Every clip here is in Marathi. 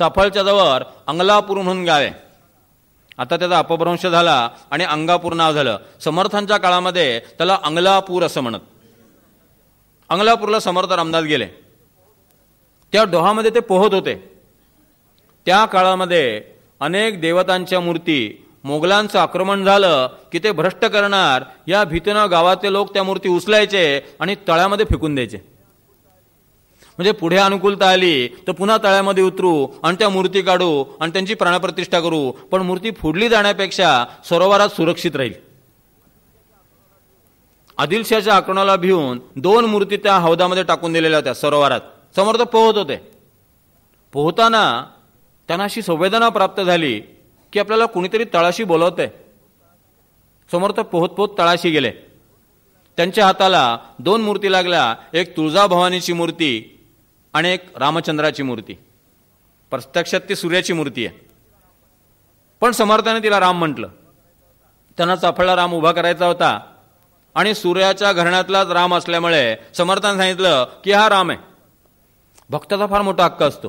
चाफळच्या जवळ अंगलापूर म्हणून गाव आहे आता त्याचा अपभ्रंश झाला आणि अंगापूर नाव झालं समर्थांच्या काळामध्ये त्याला अंगलापूर असं म्हणत अंगलापूरला समर्थ रामदास गेले त्या डोहामध्ये ते पोहत होते त्या काळामध्ये अनेक देवतांच्या मूर्ती मोगलांचं आक्रमण झालं की ते भ्रष्ट करणार या भीतीनं गावातले लोक त्या मूर्ती उचलायचे आणि तळ्यामध्ये फेकून द्यायचे म्हणजे पुढे अनुकूलता आली तर पुन्हा तळ्यामध्ये उतरू आणि त्या मूर्ती काढू आणि त्यांची प्राणप्रतिष्ठा करू पण मूर्ती फोडली जाण्यापेक्षा सरोवरात सुरक्षित राहील आदिलशाच्या आक्रमणाला भिवून दोन मूर्ती त्या हौदामध्ये टाकून दिलेल्या होत्या सरोवरात तर पोहत होते पोहताना त्यांना अशी संवेदना प्राप्त झाली की आपल्याला कुणीतरी तळाशी बोलवते समोर तर पोहत पोहत तळाशी गेले त्यांच्या हाताला दोन मूर्ती लागल्या एक तुळजाभवानीची मूर्ती आणि एक रामचंद्राची मूर्ती प्रत्यक्षात ती सूर्याची मूर्ती आहे पण समर्थाने तिला राम म्हटलं त्यांना चाफळला राम उभा करायचा होता आणि सूर्याच्या घरण्यातलाच राम असल्यामुळे समर्थाने सांगितलं की हा राम आहे भक्ताचा फार मोठा हक्क असतो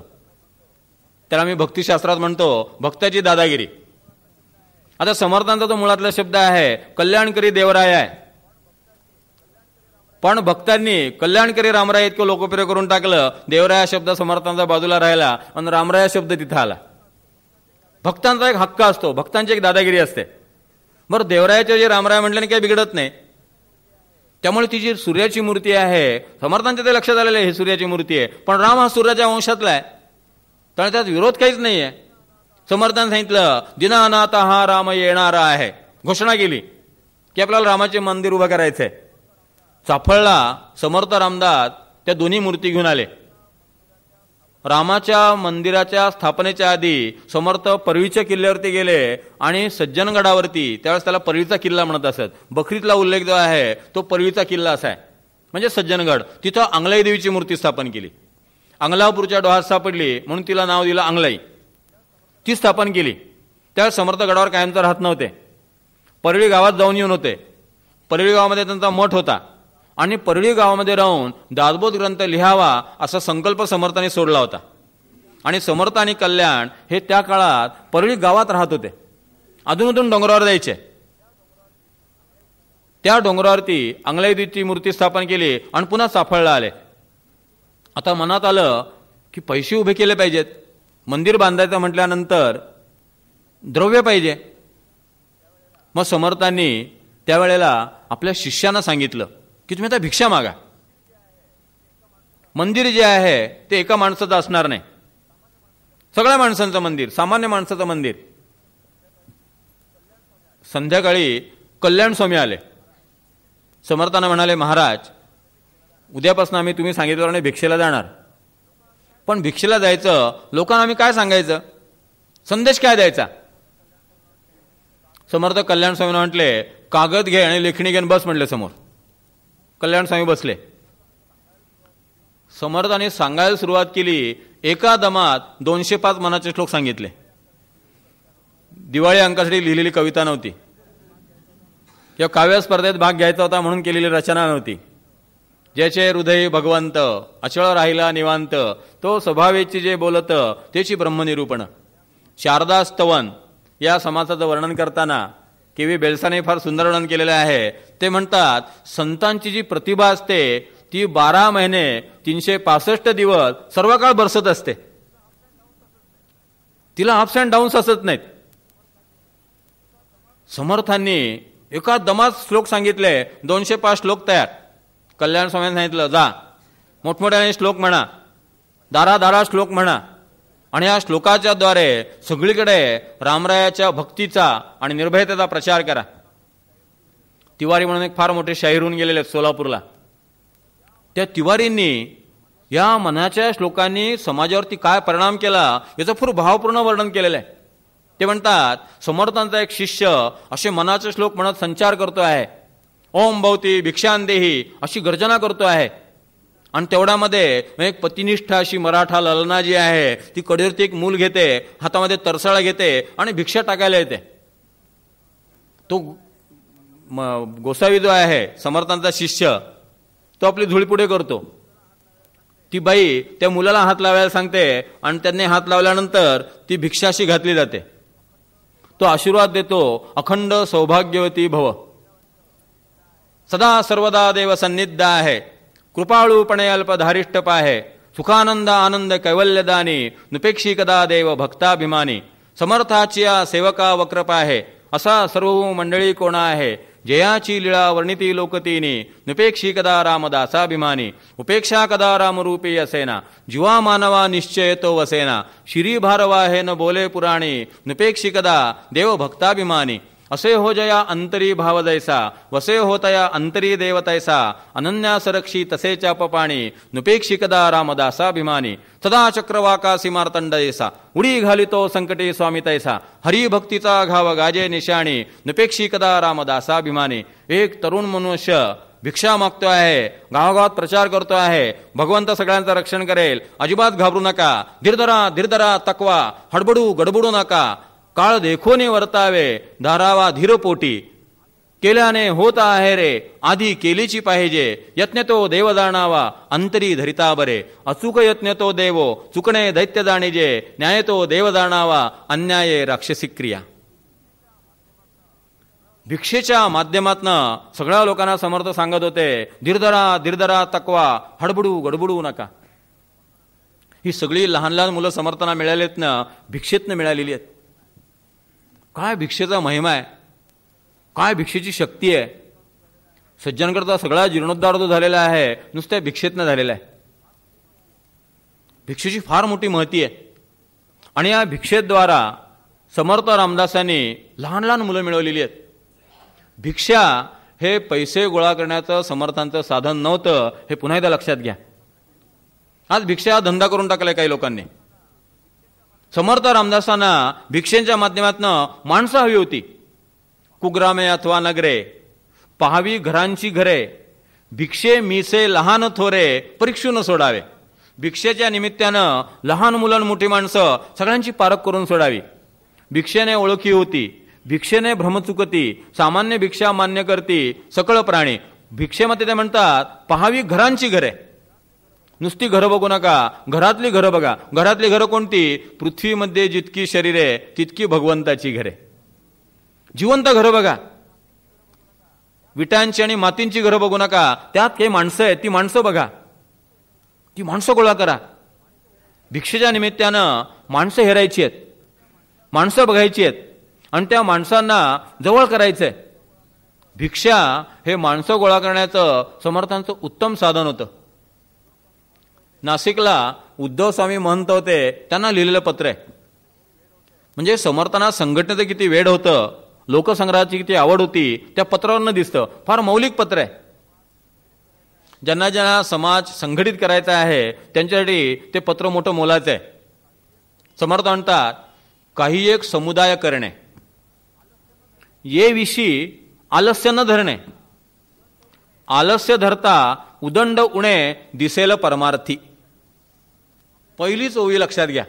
त्याला मी भक्तिशास्त्रात म्हणतो भक्ताची दादागिरी आता समर्थांचा तो मुळातला शब्द आहे कल्याणकरी देवराय आहे पण भक्तांनी कल्याणकरी रामराय इतकं लोकप्रिय करून टाकलं देवराया शब्द समर्थांचा बाजूला राहिला आणि रामराया शब्द तिथं आला भक्तांचा एक हक्क असतो भक्तांची एक दादागिरी असते बरं देवरायाचे जे रामराय म्हटल्याने काही बिघडत नाही त्यामुळे ती जी सूर्याची मूर्ती आहे समर्थांच्या ते लक्षात आलेलं आहे हे सूर्याची मूर्ती आहे पण राम हा सूर्याच्या वंशातला आहे त्यामुळे त्यात विरोध काहीच नाही आहे सांगितलं दिनानाथ हा राम येणारा आहे घोषणा केली की आपल्याला रामाचे मंदिर उभं करायचं आहे चाफळला समर्थ रामदास त्या दोन्ही मूर्ती घेऊन आले रामाच्या मंदिराच्या स्थापनेच्या आधी समर्थ परवीच्या किल्ल्यावरती गेले आणि सज्जनगडावरती त्यावेळेस त्याला परवीचा किल्ला म्हणत असत बखरीतला उल्लेख जो आहे तो परवीचा किल्ला असा आहे म्हणजे सज्जनगड तिथं आंगलाई देवीची मूर्ती स्थापन केली अंगलापूरच्या डोहात सापडली म्हणून तिला नाव दिलं अंगलाई ती स्थापन केली त्यावेळेस समर्थ गडावर कायमचं राहत नव्हते परळी गावात जाऊन येऊन होते परळी गावामध्ये त्यांचा मठ होता आणि परळी गावामध्ये राहून दासबोध ग्रंथ लिहावा असा संकल्प समर्थाने सोडला होता आणि समर्थ आणि कल्याण हे त्या काळात परळी गावात राहत होते अधूनमधून डोंगरावर जायचे त्या डोंगरावरती अंगलाईदीची मूर्ती स्थापन केली आणि पुन्हा साफळला आले आता मनात आलं की पैसे उभे केले पाहिजेत मंदिर बांधायचं म्हटल्यानंतर द्रव्य पाहिजे मग समर्थांनी त्यावेळेला आपल्या शिष्यांना सांगितलं की तुम्ही आता भिक्षा मागा मंदिर जे आहे ते एका माणसाचं असणार नाही सगळ्या माणसांचं मंदिर सामान्य माणसाचं मंदिर संध्याकाळी कल्याण स्वामी आले समर्थानं म्हणाले महाराज उद्यापासून आम्ही तुम्ही सांगितल्याप्रमाणे भिक्षेला जाणार पण भिक्षेला जायचं लोकांना आम्ही काय सांगायचं संदेश काय द्यायचा समर्थ कल्याण स्वामीनं म्हटले कागद घे आणि लेखणी घेऊन बस म्हटले समोर कल्याण स्वामी बसले समर्थाने सांगायला सुरुवात केली एका दमात दोनशे पाच मनाचे श्लोक सांगितले दिवाळी अंकासाठी लिहिलेली कविता नव्हती किंवा काव्य स्पर्धेत भाग घ्यायचा होता म्हणून केलेली रचना नव्हती ज्याचे हृदय भगवंत अचळ राहिला निवांत तो स्वभावेची जे बोलत त्याची ब्रह्मनिरूपण शारदा स्तवन या समाजाचं वर्णन करताना के व्ही बेलसाने फार सुंदर वर्णन केलेले आहे ते म्हणतात संतांची जी प्रतिभा असते ती बारा महिने तीनशे पासष्ट दिवस सर्व काळ बरसत असते तिला अप्स अँड डाऊन्स असत नाहीत समर्थांनी एका दमात श्लोक सांगितले दोनशे पाच श्लोक तयार कल्याण स्वामींनी सांगितलं जा मोठमोठ्याने श्लोक म्हणा दारा दारा श्लोक म्हणा आणि या श्लोकाच्या द्वारे सगळीकडे रामरायाच्या भक्तीचा आणि निर्भयतेचा प्रचार करा तिवारी म्हणून एक फार मोठे शाहीर होऊन गेलेले आहेत सोलापूरला त्या तिवारींनी या मनाच्या श्लोकांनी समाजावरती काय परिणाम केला याचं फार भावपूर्ण वर्णन केलेलं आहे ते म्हणतात समर्थांचा एक शिष्य असे मनाचे श्लोक म्हणत संचार करतो आहे ओम भवती भिक्षांदेही अशी गर्जना करतो आहे आणि तेवढ्यामध्ये एक पतिनिष्ठ अशी मराठा ललना जी आहे ती कडेरती एक मूल घेते हातामध्ये तरसाळा घेते आणि भिक्षा टाकायला येते तो गोसावी जो आहे समर्थांचा शिष्य तो आपली धुळीपुढे करतो ती बाई त्या मुलाला हात लावायला सांगते आणि त्यांनी हात लावल्यानंतर ती भिक्षाशी घातली जाते तो आशीर्वाद देतो अखंड सौभाग्यवती भव सदा सर्वदा देव सन्निद्ध आहे ಕೃಪಾಳುಪಣೆಯಲ್ಪಧರಿಷ್ಟಪ ಹೇ ಸುಖಾನಂದ ಆನಂದ ಕೈವಲ್ಯದಾನಿ ನುಪೇಕ್ಷಿಕದಾ ದೇವ ಭಕ್ತಾಭಿಮಾನಿ ಸಮರ್ಥಾಚಿಯ सेवका वक्रपा आहे असा सर्व मंडळी कोणा आहे जयाची लीळा वर्णिती लोकतीने नुपेक्षी कदा रामदासाभिमानी उपेक्षा कदा रामरूपी असेना जीवा मानवा निश्चय तो वसेना श्री भारवाहेन बोले पुराणी नुपेक्षी कदा देवभक्ताभिमानी असे हो जया अंतरी भाव जैसा वसे होतया अंतरी देव तैसा अनन्यासरक्षी तसेच्या पपाणी नुपेक्षिकदा रामदासाभिमानी सदा चक्रवाकासी मार्तंड उडी घालितो संकटे स्वामी तैसा हरिभक्तीचा घाव गाजे निशाणी नुपेक्षिकदा रामदासाभिमानी एक तरुण मनुष्य भिक्षा मागतो आहे गावागावात प्रचार करतो आहे भगवंत सगळ्यांचं रक्षण करेल अजिबात घाबरू नका धीरधरा धीरधरा तकवा हडबडू गडबडू नका काळ देखोने वर्तावे धारावा धीरपोटी केल्याने होत आहे रे आधी केलीची पाहिजे यत्न तो देव जाणावा अंतरी धरिता बरे अचूक यत्न तो देवो चुकणे दैत्य जाणीजे न्याय तो देव जाणावा अन्याये राक्षसी क्रिया भिक्षेच्या माध्यमातनं सगळ्या लोकांना समर्थ सांगत होते धीरधरा धीरधरा तकवा हडबडू गडबडू नका ही सगळी लहान लहान मुलं समर्थना मिळालेत ना भिक्षेतनं मिळालेली आहेत काय भिक्षेचा महिमा आहे काय भिक्षेची शक्ती आहे सज्जनकडचा सगळा जीर्णोद्धार जो झालेला आहे नुसत्या भिक्षेतनं झालेला आहे भिक्षेची फार मोठी महती आहे आणि या भिक्षेद्वारा समर्थ रामदासांनी लहान लहान मुलं मिळवलेली आहेत भिक्षा हे पैसे गोळा करण्याचं समर्थांचं साधन नव्हतं हे पुन्हा एकदा लक्षात घ्या आज भिक्षा हा धंदा करून टाकलाय काही लोकांनी समर्थ रामदासांना भिक्षेंच्या माध्यमातनं माणसं हवी होती कुग्रामे अथवा नगरे पहावी घरांची घरे भिक्षे मिसे लहान थोरे परीक्षू सोडावे भिक्षेच्या निमित्तानं लहान मुलं मोठी माणसं सगळ्यांची पारख करून सोडावी भिक्षेने ओळखी होती भिक्षेने भ्रमचुकती सामान्य भिक्षा मान्य करती सकळ प्राणी भिक्षेमध्ये ते म्हणतात पहावी घरांची घरे नुसती घरं बघू नका घरातली घरं बघा घरातली घरं कोणती पृथ्वीमध्ये जितकी शरीर आहे तितकी भगवंताची घरे जिवंत घरं बघा विटांची आणि मातींची घरं बघू नका त्यात काही माणसं आहेत ती माणसं बघा ती माणसं गोळा करा भिक्षेच्या निमित्तानं माणसं हेरायची आहेत माणसं बघायची आहेत आणि त्या माणसांना जवळ करायचं आहे भिक्षा हे माणसं गोळा करण्याचं समर्थांचं उत्तम साधन होतं नाशिकला उद्धव स्वामी म्हणत होते त्यांना लिहिलेलं पत्र आहे म्हणजे समर्थना संघटनेचं किती वेळ होतं लोकसंग्रहाची किती आवड होती त्या न दिसतं फार मौलिक पत्र आहे ज्यांना ज्यांना समाज संघटित करायचा आहे त्यांच्यासाठी ते पत्र मोठं मोलाचं आहे समर्थ म्हणतात काही एक समुदाय करणे ये विषयी आलस्य न धरणे आलस्य धरता उदंड उणे दिसेल परमार्थी पहिलीच ओवी लक्षात घ्या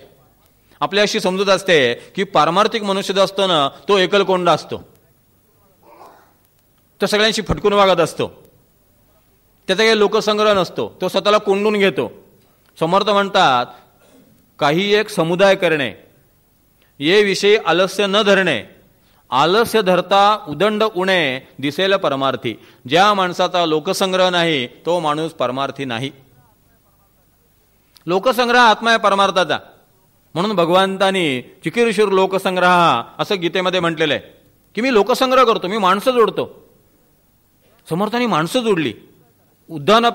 आपल्या अशी समजूत असते की पारमार्थिक मनुष्य जो असतो ना तो एकलकोंडा असतो तो सगळ्यांशी फटकून वागत असतो त्याचा काही लोकसंग्रह नसतो तो स्वतःला कोंडून घेतो समर्थ म्हणतात काही एक समुदाय करणे ये विषयी आलस्य न धरणे आलस्य धरता उदंड उणे दिसेल परमार्थी ज्या माणसाचा लोकसंग्रह नाही तो माणूस परमार्थी नाही लोकसंग्रह आत्मा आहे परमार्थाचा म्हणून भगवंतानी चिकीरशूर लोकसंग्रह असं गीतेमध्ये म्हटलेलं आहे की मी लोकसंग्रह करतो मी माणसं जोडतो समर्थांनी माणसं जोडली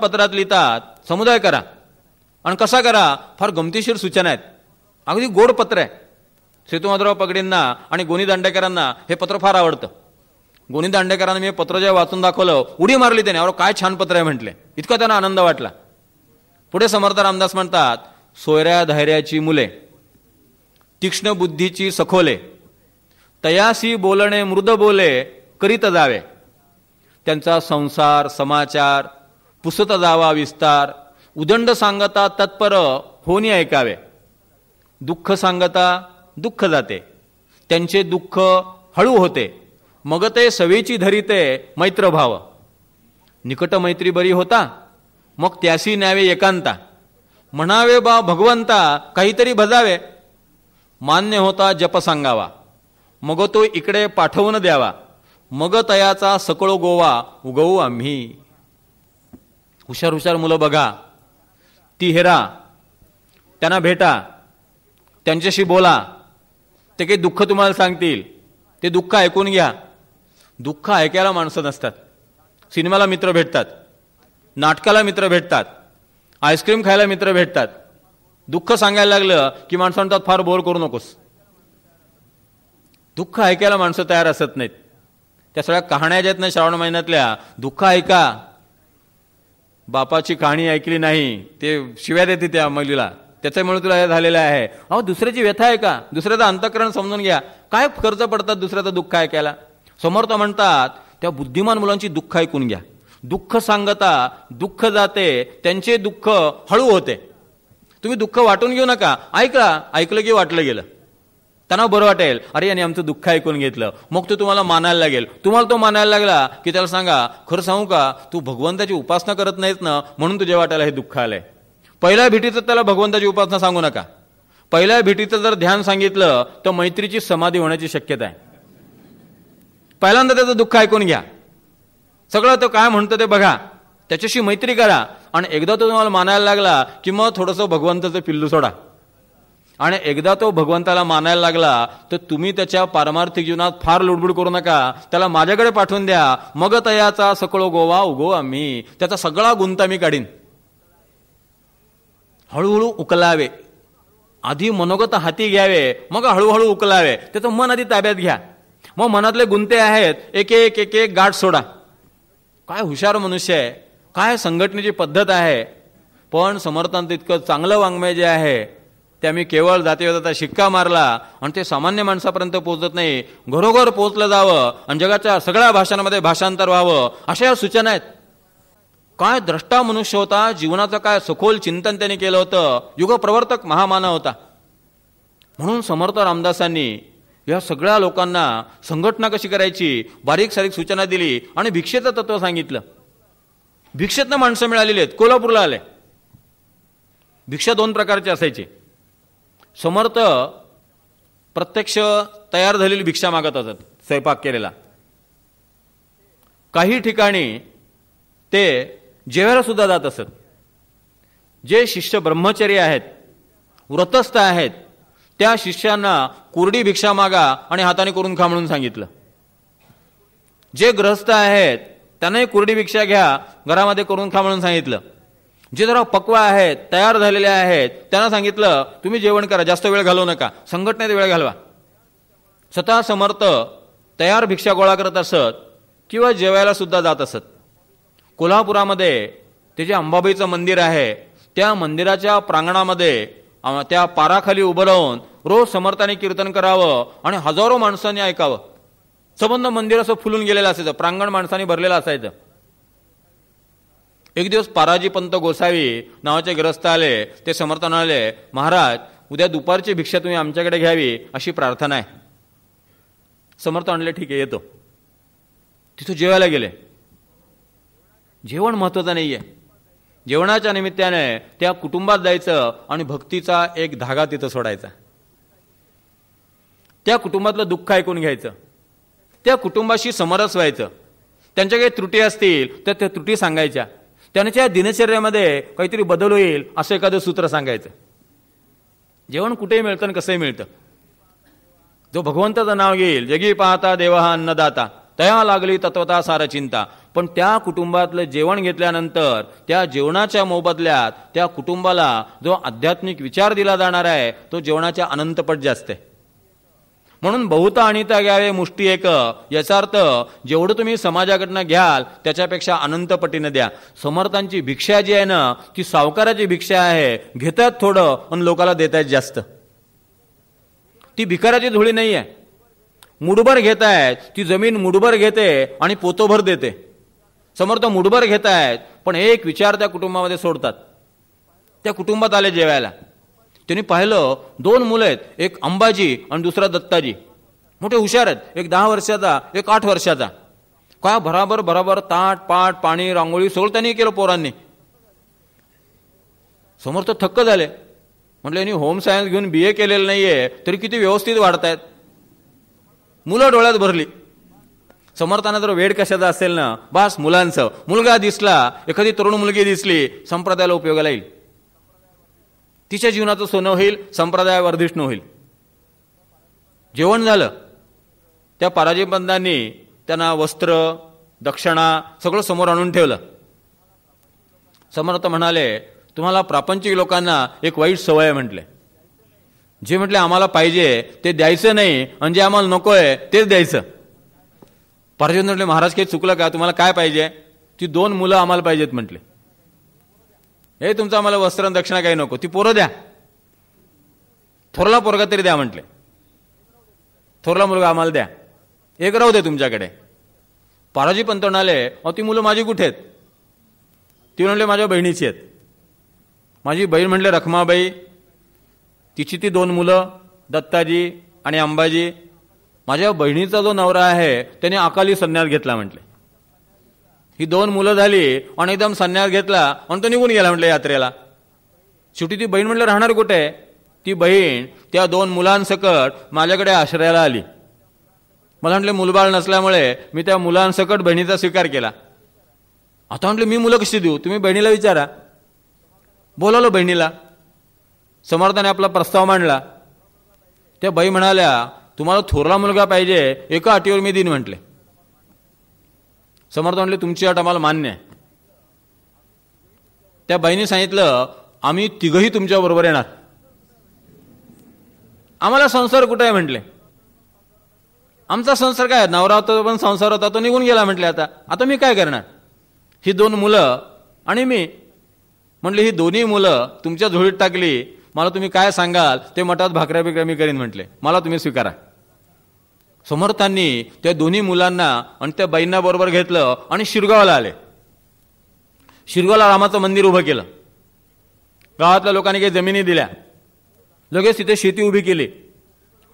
पत्रात लिहितात समुदाय करा आणि कसा करा फार गमतीशीर सूचना आहेत अगदी गोड पत्र आहे सेतुमाधराव पगडींना आणि गोनी दांडेकरांना हे पत्र फार आवडतं गोनी दांडेकरांना मी पत्र जेव्हा वाचून दाखवलं उडी मारली त्याने अरे काय छान पत्र आहे म्हटले इतका त्यांना आनंद वाटला पुढे समर्थ रामदास म्हणतात सोयऱ्या धैर्याची मुले तीक्ष्ण बुद्धीची सखोले तयासी बोलणे मृद बोले करीत जावे त्यांचा संसार समाचार पुसत जावा विस्तार उदंड सांगता तत्पर होणी ऐकावे दुःख सांगता दुःख जाते त्यांचे दुःख हळू होते मग ते सवेची धरिते मैत्रभाव निकट मैत्री बरी होता मग त्यासी न्यावे एकांता म्हणावे बा भगवंता काहीतरी भजावे मान्य होता जप सांगावा मग तो इकडे पाठवून द्यावा मग तयाचा सकळो गोवा उगवू आम्ही हुशार हुशार मुलं बघा ती हेरा त्यांना भेटा त्यांच्याशी बोला ते काही दुःख तुम्हाला सांगतील ते दुःख ऐकून घ्या दुःख ऐकायला माणसं नसतात सिनेमाला मित्र भेटतात नाटकाला मित्र भेटतात आईस्क्रीम खायला मित्र भेटतात दुःख सांगायला लागलं की माणसं म्हणतात फार बोर करू नकोस दुःख ऐकायला माणसं तयार असत नाहीत त्या सगळ्या कहाण्या ज्या नाही श्रावण महिन्यातल्या दुःख ऐका बापाची कहाणी ऐकली नाही ते शिव्या देते त्या मुलीला त्याच्यामुळे तुला हे झालेलं आहे अहो दुसऱ्याची व्यथा आहे का दुसऱ्याचं अंतकरण समजून घ्या काय खर्च पडतात दुसऱ्याचं दुःख ऐकायला समोर तर म्हणतात त्या बुद्धिमान मुलांची दुःख ऐकून घ्या दुःख सांगता दुःख जाते त्यांचे दुःख हळू होते तुम्ही दुःख वाटून घेऊ नका ऐकला ऐकलं की वाटलं गेलं त्यांना बरं वाटेल अरे यांनी आमचं दुःख ऐकून घेतलं मग तो तुम्हाला मानायला लागेल तुम्हाला तो मानायला लागला की त्याला सांगा खरं सांगू का तू भगवंताची उपासना करत नाहीत ना म्हणून तुझ्या वाटायला हे दुःख आलंय पहिल्या भेटीचं त्याला भगवंताची उपासना सांगू नका पहिल्या भेटीचं जर ध्यान सांगितलं तर मैत्रीची समाधी होण्याची शक्यता आहे पहिल्यांदा त्याचं दुःख ऐकून घ्या सगळं तो काय म्हणतो ते बघा त्याच्याशी मैत्री करा आणि एकदा तो तुम्हाला मानायला लागला की मग थोडंसं भगवंताचं पिल्लू सोडा आणि एकदा तो भगवंताला मानायला लागला तर तुम्ही त्याच्या पारमार्थिक जीवनात फार लुडबुड करू नका त्याला माझ्याकडे पाठवून द्या मग तयाचा सकळो गोवा उगो आम्ही त्याचा सगळा गुंता मी काढीन हळूहळू उकलावे आधी मनोगत हाती घ्यावे मग हळूहळू उकलावे त्याचं मन आधी ताब्यात घ्या मग मनातले गुंते आहेत एक एक एक एक गाठ सोडा काय हुशार मनुष्य आहे काय संघटनेची पद्धत आहे पण समर्थांचं इतकं चांगलं वाङ्मय जे आहे ते आम्ही केवळ जातीवादाचा शिक्का मारला आणि ते सामान्य माणसापर्यंत पोहोचत नाही घरोघर पोहोचलं जावं आणि जगाच्या सगळ्या भाषांमध्ये भाषांतर व्हावं अशा या सूचना आहेत काय द्रष्टा मनुष्य होता जीवनाचं काय सखोल चिंतन त्यांनी केलं होतं युगप्रवर्तक महामानव होता म्हणून समर्थ रामदासांनी या सगळ्या लोकांना संघटना कशी करायची बारीक सारीक सूचना दिली आणि भिक्षेचं तत्व सांगितलं भिक्षेतनं माणसं मिळालेली आहेत कोल्हापूरला आले भिक्षा दोन प्रकारचे असायचे समर्थ प्रत्यक्ष तयार झालेली भिक्षा मागत असत स्वयंपाक केलेला काही ठिकाणी ते जेव्हा सुद्धा जात असत जे शिष्य ब्रह्मचर्य आहेत व्रतस्थ आहेत त्या शिष्यांना कुरडी भिक्षा मागा आणि हाताने करून खा म्हणून सांगितलं जे ग्रस्त आहेत त्यांनाही कुरडी भिक्षा घ्या घरामध्ये करून खा म्हणून सांगितलं जे जरा पक्वा आहेत तयार झालेले आहेत त्यांना सांगितलं तुम्ही जेवण करा जास्त वेळ घालवू नका संघटनेत वेळ घालवा स्वतः समर्थ तयार भिक्षा गोळा करत असत किंवा जेवायला सुद्धा जात असत कोल्हापुरामध्ये ते जे अंबाबाईचं मंदिर आहे त्या मंदिराच्या प्रांगणामध्ये त्या पाराखाली उभं राहून रोज समर्थाने कीर्तन करावं आणि हजारो माणसांनी ऐकावं संबंध मंदिर असं फुलून गेलेलं असायचं प्रांगण माणसांनी भरलेलं असायचं एक दिवस पाराजी पंत गोसावी नावाचे ग्रस्त आले ते समर्थन आले महाराज उद्या दुपारची भिक्षा तुम्ही आमच्याकडे घ्यावी अशी प्रार्थना आहे समर्थ आणले ठीक आहे येतो तिथं जेवायला गेले जेवण महत्वाचं नाही आहे जेवणाच्या निमित्ताने त्या कुटुंबात जायचं आणि भक्तीचा एक धागा तिथं सोडायचा त्या कुटुंबातलं दुःख ऐकून घ्यायचं त्या कुटुंबाशी समरस व्हायचं त्यांच्या काही त्रुटी असतील तर त्या त्रुटी सांगायच्या त्यांच्या दिनचर्यामध्ये काहीतरी बदल होईल असं एखादं सूत्र सांगायचं जेवण कुठेही मिळतं आणि कसंही मिळतं जो भगवंताचं नाव घेईल जगी पाहता देवा अन्नदाता तया लागली तत्वता सारा चिंता पण त्या कुटुंबातलं जेवण घेतल्यानंतर त्या जेवणाच्या मोबदल्यात त्या कुटुंबाला जो आध्यात्मिक विचार दिला जाणार आहे तो जेवणाच्या अनंतपट जास्त आहे म्हणून बहुता अनिता घ्यावे मुष्टी एक याचा अर्थ जेवढं तुम्ही समाजाकडनं घ्याल त्याच्यापेक्षा अनंत पटीनं द्या समर्थांची भिक्षा जी आहे ना ती सावकाराची भिक्षा आहे घेतात थोडं पण लोकाला देतात जास्त ती भिकाराची धुळी नाही आहे मुडभर घेत आहेत ती जमीन मुडभर घेते आणि पोतोभर देते समर्थ मुडभर घेत पण एक विचार त्या कुटुंबामध्ये सोडतात त्या कुटुंबात आले जेवायला त्यांनी पाहिलं दोन मुलं आहेत एक अंबाजी आणि दुसरा दत्ताजी मोठे हुशार आहेत एक दहा वर्षाचा एक आठ वर्षाचा काय भराभर भराभर ताट पाट पाणी रांगोळी सगळं त्यांनी केलं पोरांनी समोर तर थक्क झाले म्हटलं यांनी होम सायन्स घेऊन बी ए केलेलं नाहीये तरी किती व्यवस्थित वाढतायत मुलं डोळ्यात भरली समर्थाना जर वेळ कशाचा असेल ना बास मुलांचं मुलगा दिसला एखादी तरुण मुलगी दिसली संप्रदायाला उपयोगाला येईल तिच्या जीवनाचं सोनं होईल संप्रदाय वर्धिष्ण होईल जेवण झालं त्या पराजयबंधांनी त्यांना वस्त्र दक्षिणा सगळं समोर आणून ठेवलं समर्थ म्हणाले तुम्हाला प्रापंचिक लोकांना एक वाईट सवय म्हटले जे म्हटले आम्हाला पाहिजे ते द्यायचं नाही आणि जे आम्हाला नको आहे तेच द्यायचं पराजय म्हटले महाराज काही चुकलं का तुम्हाला काय पाहिजे ती दोन मुलं आम्हाला पाहिजेत म्हटले हे तुमचं आम्हाला वस्त्र दक्षिणा काही नको ती पोरं द्या थोरला पोरगा तरी द्या म्हटले थोरला मुलगा आम्हाला द्या एक राहू दे तुमच्याकडे पाराजी पंत म्हणाले अहो ती मुलं माझी कुठे आहेत ती म्हणले माझ्या बहिणीची आहेत माझी बहीण म्हणले रखमाबाई तिची ती दोन मुलं दत्ताजी आणि अंबाजी माझ्या बहिणीचा जो नवरा आहे त्याने अकाली संन्यास घेतला म्हटले ही दोन मुलं झाली आणि एकदम संन्यास घेतला आणि तो निघून गेला म्हटलं यात्रेला शेवटी ती बहीण म्हटलं राहणार कुठे ती बहीण त्या दोन मुलांसकट माझ्याकडे आश्रयाला आली मला म्हटलं मुलबाळ नसल्यामुळे मी त्या मुलांसकट बहिणीचा स्वीकार केला आता म्हटलं मी मुलं कशी देऊ तुम्ही बहिणीला विचारा बोलावलो बहिणीला समर्थाने आपला प्रस्ताव मांडला त्या बाई म्हणाल्या तुम्हाला थोरला मुलगा पाहिजे एका अटीवर मी दिन म्हटले समर्थ म्हणले तुमची अट आम्हाला मान्य आहे त्या बाईने सांगितलं आम्ही तिघही तुमच्याबरोबर येणार आम्हाला संसार कुठं आहे म्हटले आमचा संसार काय नवरा होता पण संसार होता तो निघून गेला म्हटले आता आता मी काय करणार ही दोन मुलं आणि मी म्हटले ही दोन्ही मुलं तुमच्या झोळीत टाकली मला तुम्ही काय सांगाल ते मठात भाकऱ्या बिकऱ्या मी करीन म्हटले मला तुम्ही स्वीकारा समर्थांनी त्या दोन्ही मुलांना आणि त्या बाईंना बरोबर घेतलं आणि शिरगावला आले शिरगावला रामाचं मंदिर उभं केलं गावातल्या लोकांनी काही जमिनी दिल्या लगेच तिथे शेती उभी केली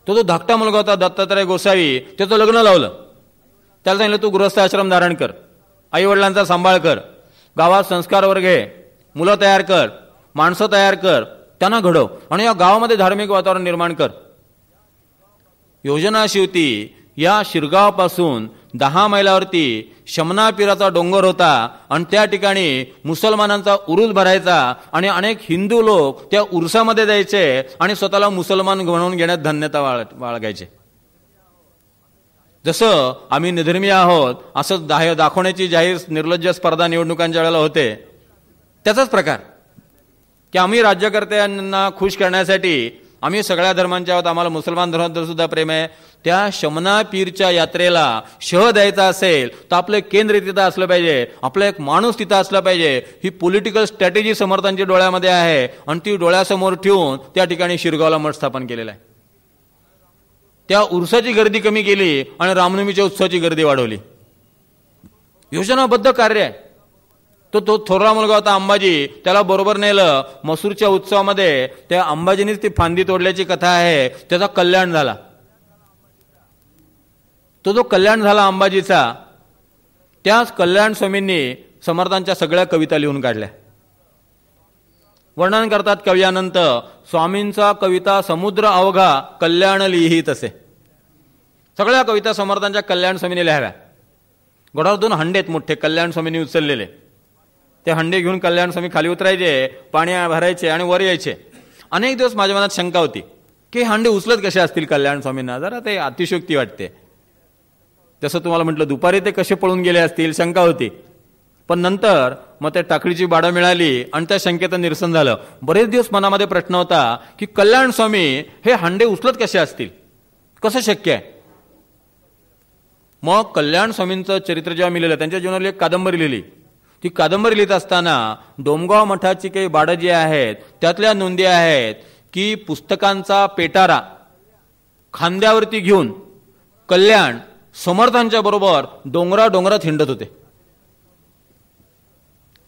तो जो धाकटा मुलगा होता दत्तात्रय गोसावी त्याचं लग्न लावलं त्याला सांगितलं तू गृहस्थ आश्रम धारण कर आईवडिलांचा सांभाळ कर गावात संस्कार वर्ग घे मुलं तयार कर माणसं तयार कर त्यांना घडव आणि या गावामध्ये धार्मिक वातावरण निर्माण कर योजना अशी होती या शिरगावपासून दहा मैलावरती शमनापिराचा डोंगर होता आणि त्या ठिकाणी मुसलमानांचा उरूस भरायचा आणि अनेक हिंदू लोक त्या उरुसामध्ये जायचे आणि स्वतःला मुसलमान म्हणून घेण्यात धन्यता बाळगायचे जसं आम्ही निधर्मी आहोत असं दाखवण्याची जाहीर निर्लज्ज स्पर्धा निवडणुकांच्या वेळेला होते त्याचाच प्रकार की आम्ही राज्यकर्त्यांना खुश करण्यासाठी आम्ही सगळ्या धर्मांच्या आहोत आम्हाला मुसलमान धर्मांतर सुद्धा प्रेम आहे त्या शमना पीरच्या यात्रेला शह द्यायचा असेल तर आपलं केंद्र तिथं असलं पाहिजे आपला एक माणूस तिथं असला पाहिजे ही पॉलिटिकल स्ट्रॅटेजी समर्थांच्या डोळ्यामध्ये आहे आणि ती डोळ्यासमोर ठेवून त्या ठिकाणी शिरगावला मठ स्थापन केलेला आहे त्या उरसाची गर्दी कमी केली आणि रामनवमीच्या उत्सवाची गर्दी वाढवली योजनाबद्ध कार्य आहे तो तो थोरला मुलगा होता अंबाजी त्याला बरोबर नेलं मसूरच्या उत्सवामध्ये त्या अंबाजीनीच ती फांदी तोडल्याची कथा आहे त्याचा कल्याण झाला तो जो कल्याण झाला अंबाजीचा त्याच कल्याण स्वामींनी समर्थांच्या सगळ्या कविता लिहून काढल्या वर्णन करतात कव्यानंत स्वामींचा कविता समुद्र अवघा कल्याण लिहित असे सगळ्या कविता समर्थांच्या कल्याण स्वामींनी लिहाव्या घोडावर दोन हंडे मोठे कल्याण स्वामींनी उचललेले ते हंडे घेऊन कल्याण स्वामी खाली उतरायचे पाणी भरायचे आणि वर यायचे अनेक दिवस माझ्या मनात शंका होती की हांडे उचलत कसे असतील कल्याण स्वामींना जरा ते अतिशोक्ती वाटते जसं तुम्हाला म्हटलं दुपारी ते कसे पळून गेले असतील शंका होती पण नंतर मग त्या टाकळीची बाडं मिळाली आणि त्या शंकेचं निरसन झालं बरेच दिवस मनामध्ये प्रश्न होता की कल्याण स्वामी हे हांडे उचलत कसे असतील कसं शक्य आहे मग कल्याण स्वामींचं चरित्र जेव्हा मिलेलं त्यांच्या जीवनावर एक कादंबरी लिहिली ती कादंबरी लिहित असताना डोमगाव मठाची काही बाडं जी आहेत त्यातल्या नोंदी आहेत की पुस्तकांचा पेटारा खांद्यावरती घेऊन कल्याण समर्थांच्या बरोबर डोंगरा डोंगरात हिंडत होते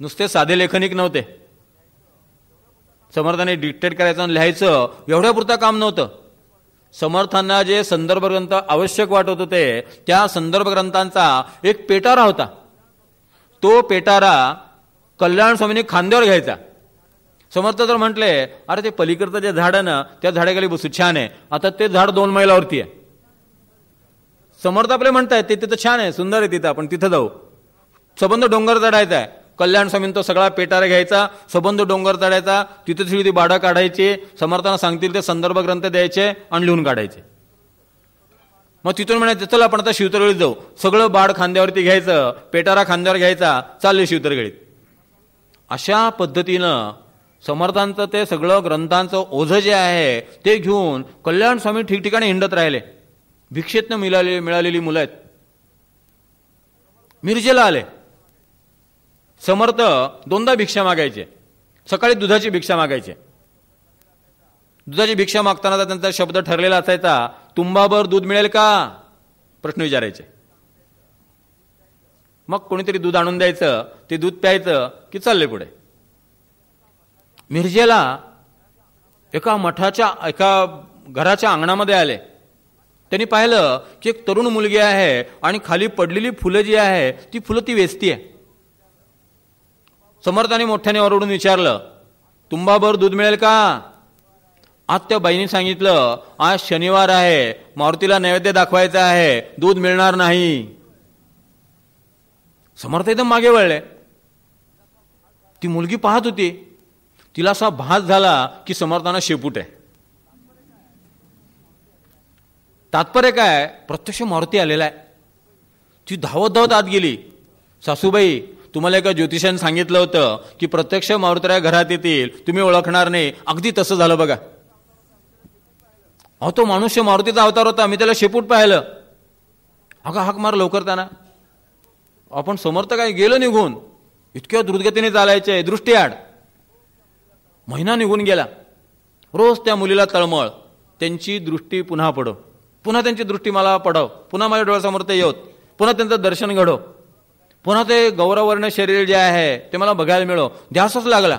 नुसते साधे लेखनिक नव्हते समर्थाने डिक्टेट करायचं आणि लिहायचं एवढ्यापुरता काम नव्हतं समर्थांना जे संदर्भ ग्रंथ आवश्यक वाटत होते त्या संदर्भ ग्रंथांचा एक पेटारा होता तो पेटारा कल्याण स्वामींनी खांद्यावर घ्यायचा समर्थ जर म्हटले अरे ते पलीकडचं जे झाड आहे ना त्या झाडाखाली बसू छान आहे आता ते झाड दोन मैलावरती आहे समर्थ आपले म्हणताय ते तिथं छान आहे सुंदर आहे तिथं आपण तिथं जाऊ सबंध डोंगर चढायचा आहे कल्याण स्वामीन तो सगळा पेटारा घ्यायचा सबंध डोंगर चढायचा तिथे ती बाडा काढायची समर्थांना सांगतील ते संदर्भ ग्रंथ द्यायचे आणि लिहून काढायचे मग तिथून म्हणायचं चला आपण आता शिवतरगळीत जाऊ सगळं बाळ खांद्यावरती घ्यायचं पेटारा खांद्यावर घ्यायचा चालले शिवतरगळीत अशा पद्धतीनं समर्थांचं ते सगळं ग्रंथांचं ओझं जे आहे ते घेऊन कल्याण स्वामी ठिकठिकाणी हिंडत राहिले भिक्षेतनं मिळाले मिळालेली मुलं आहेत मिरजेला आले समर्थ दोनदा भिक्षा मागायचे सकाळी दुधाची भिक्षा मागायचे दुधाची भिक्षा मागताना त्यांचा शब्द ठरलेला असायचा तुंबाभर दूध मिळेल का प्रश्न विचारायचे मग कोणीतरी दूध आणून द्यायचं ते दूध प्यायचं की चालले पुढे मिरजेला एका मठाच्या एका घराच्या अंगणामध्ये आले त्यांनी पाहिलं की एक तरुण मुलगी आहे आणि खाली पडलेली फुलं जी आहे ती फुलं ती वेचती आहे समर्थाने मोठ्याने ओरडून विचारलं तुंबाभर दूध मिळेल का आज त्या बाईने सांगितलं आज शनिवार आहे मारुतीला नैवेद्य दाखवायचा आहे दूध मिळणार नाही समर्थ एकदम मागे वळले ती मुलगी पाहत होती तिला असा भास झाला की समर्थांना शेपूट आहे तात्पर्य काय प्रत्यक्ष मारुती आलेला आहे ती धावत धावत आत गेली सासूबाई तुम्हाला एका ज्योतिषाने सांगितलं होतं की प्रत्यक्ष मारुतराय घरात येतील तुम्ही ओळखणार नाही अगदी तसं झालं बघा अहो तो मनुष्य मारुतीचा अवतार होता मी त्याला शेपूट पाहिलं अगं हाक मार लवकर त्यांना आपण समोर तर काय गेलो निघून इतक्या द्रुतगतीने चालायचे दृष्टी दृष्टीआड महिना निघून गेला रोज त्या मुलीला तळमळ त्यांची दृष्टी पुन्हा पडो पुन्हा त्यांची दृष्टी मला पडव पुन्हा माझ्या डोळ्यासमोर ते येत पुन्हा त्यांचं दर्शन घडव पुन्हा ते गौरवर्ण शरीर जे आहे ते मला बघायला मिळव ध्यासच लागला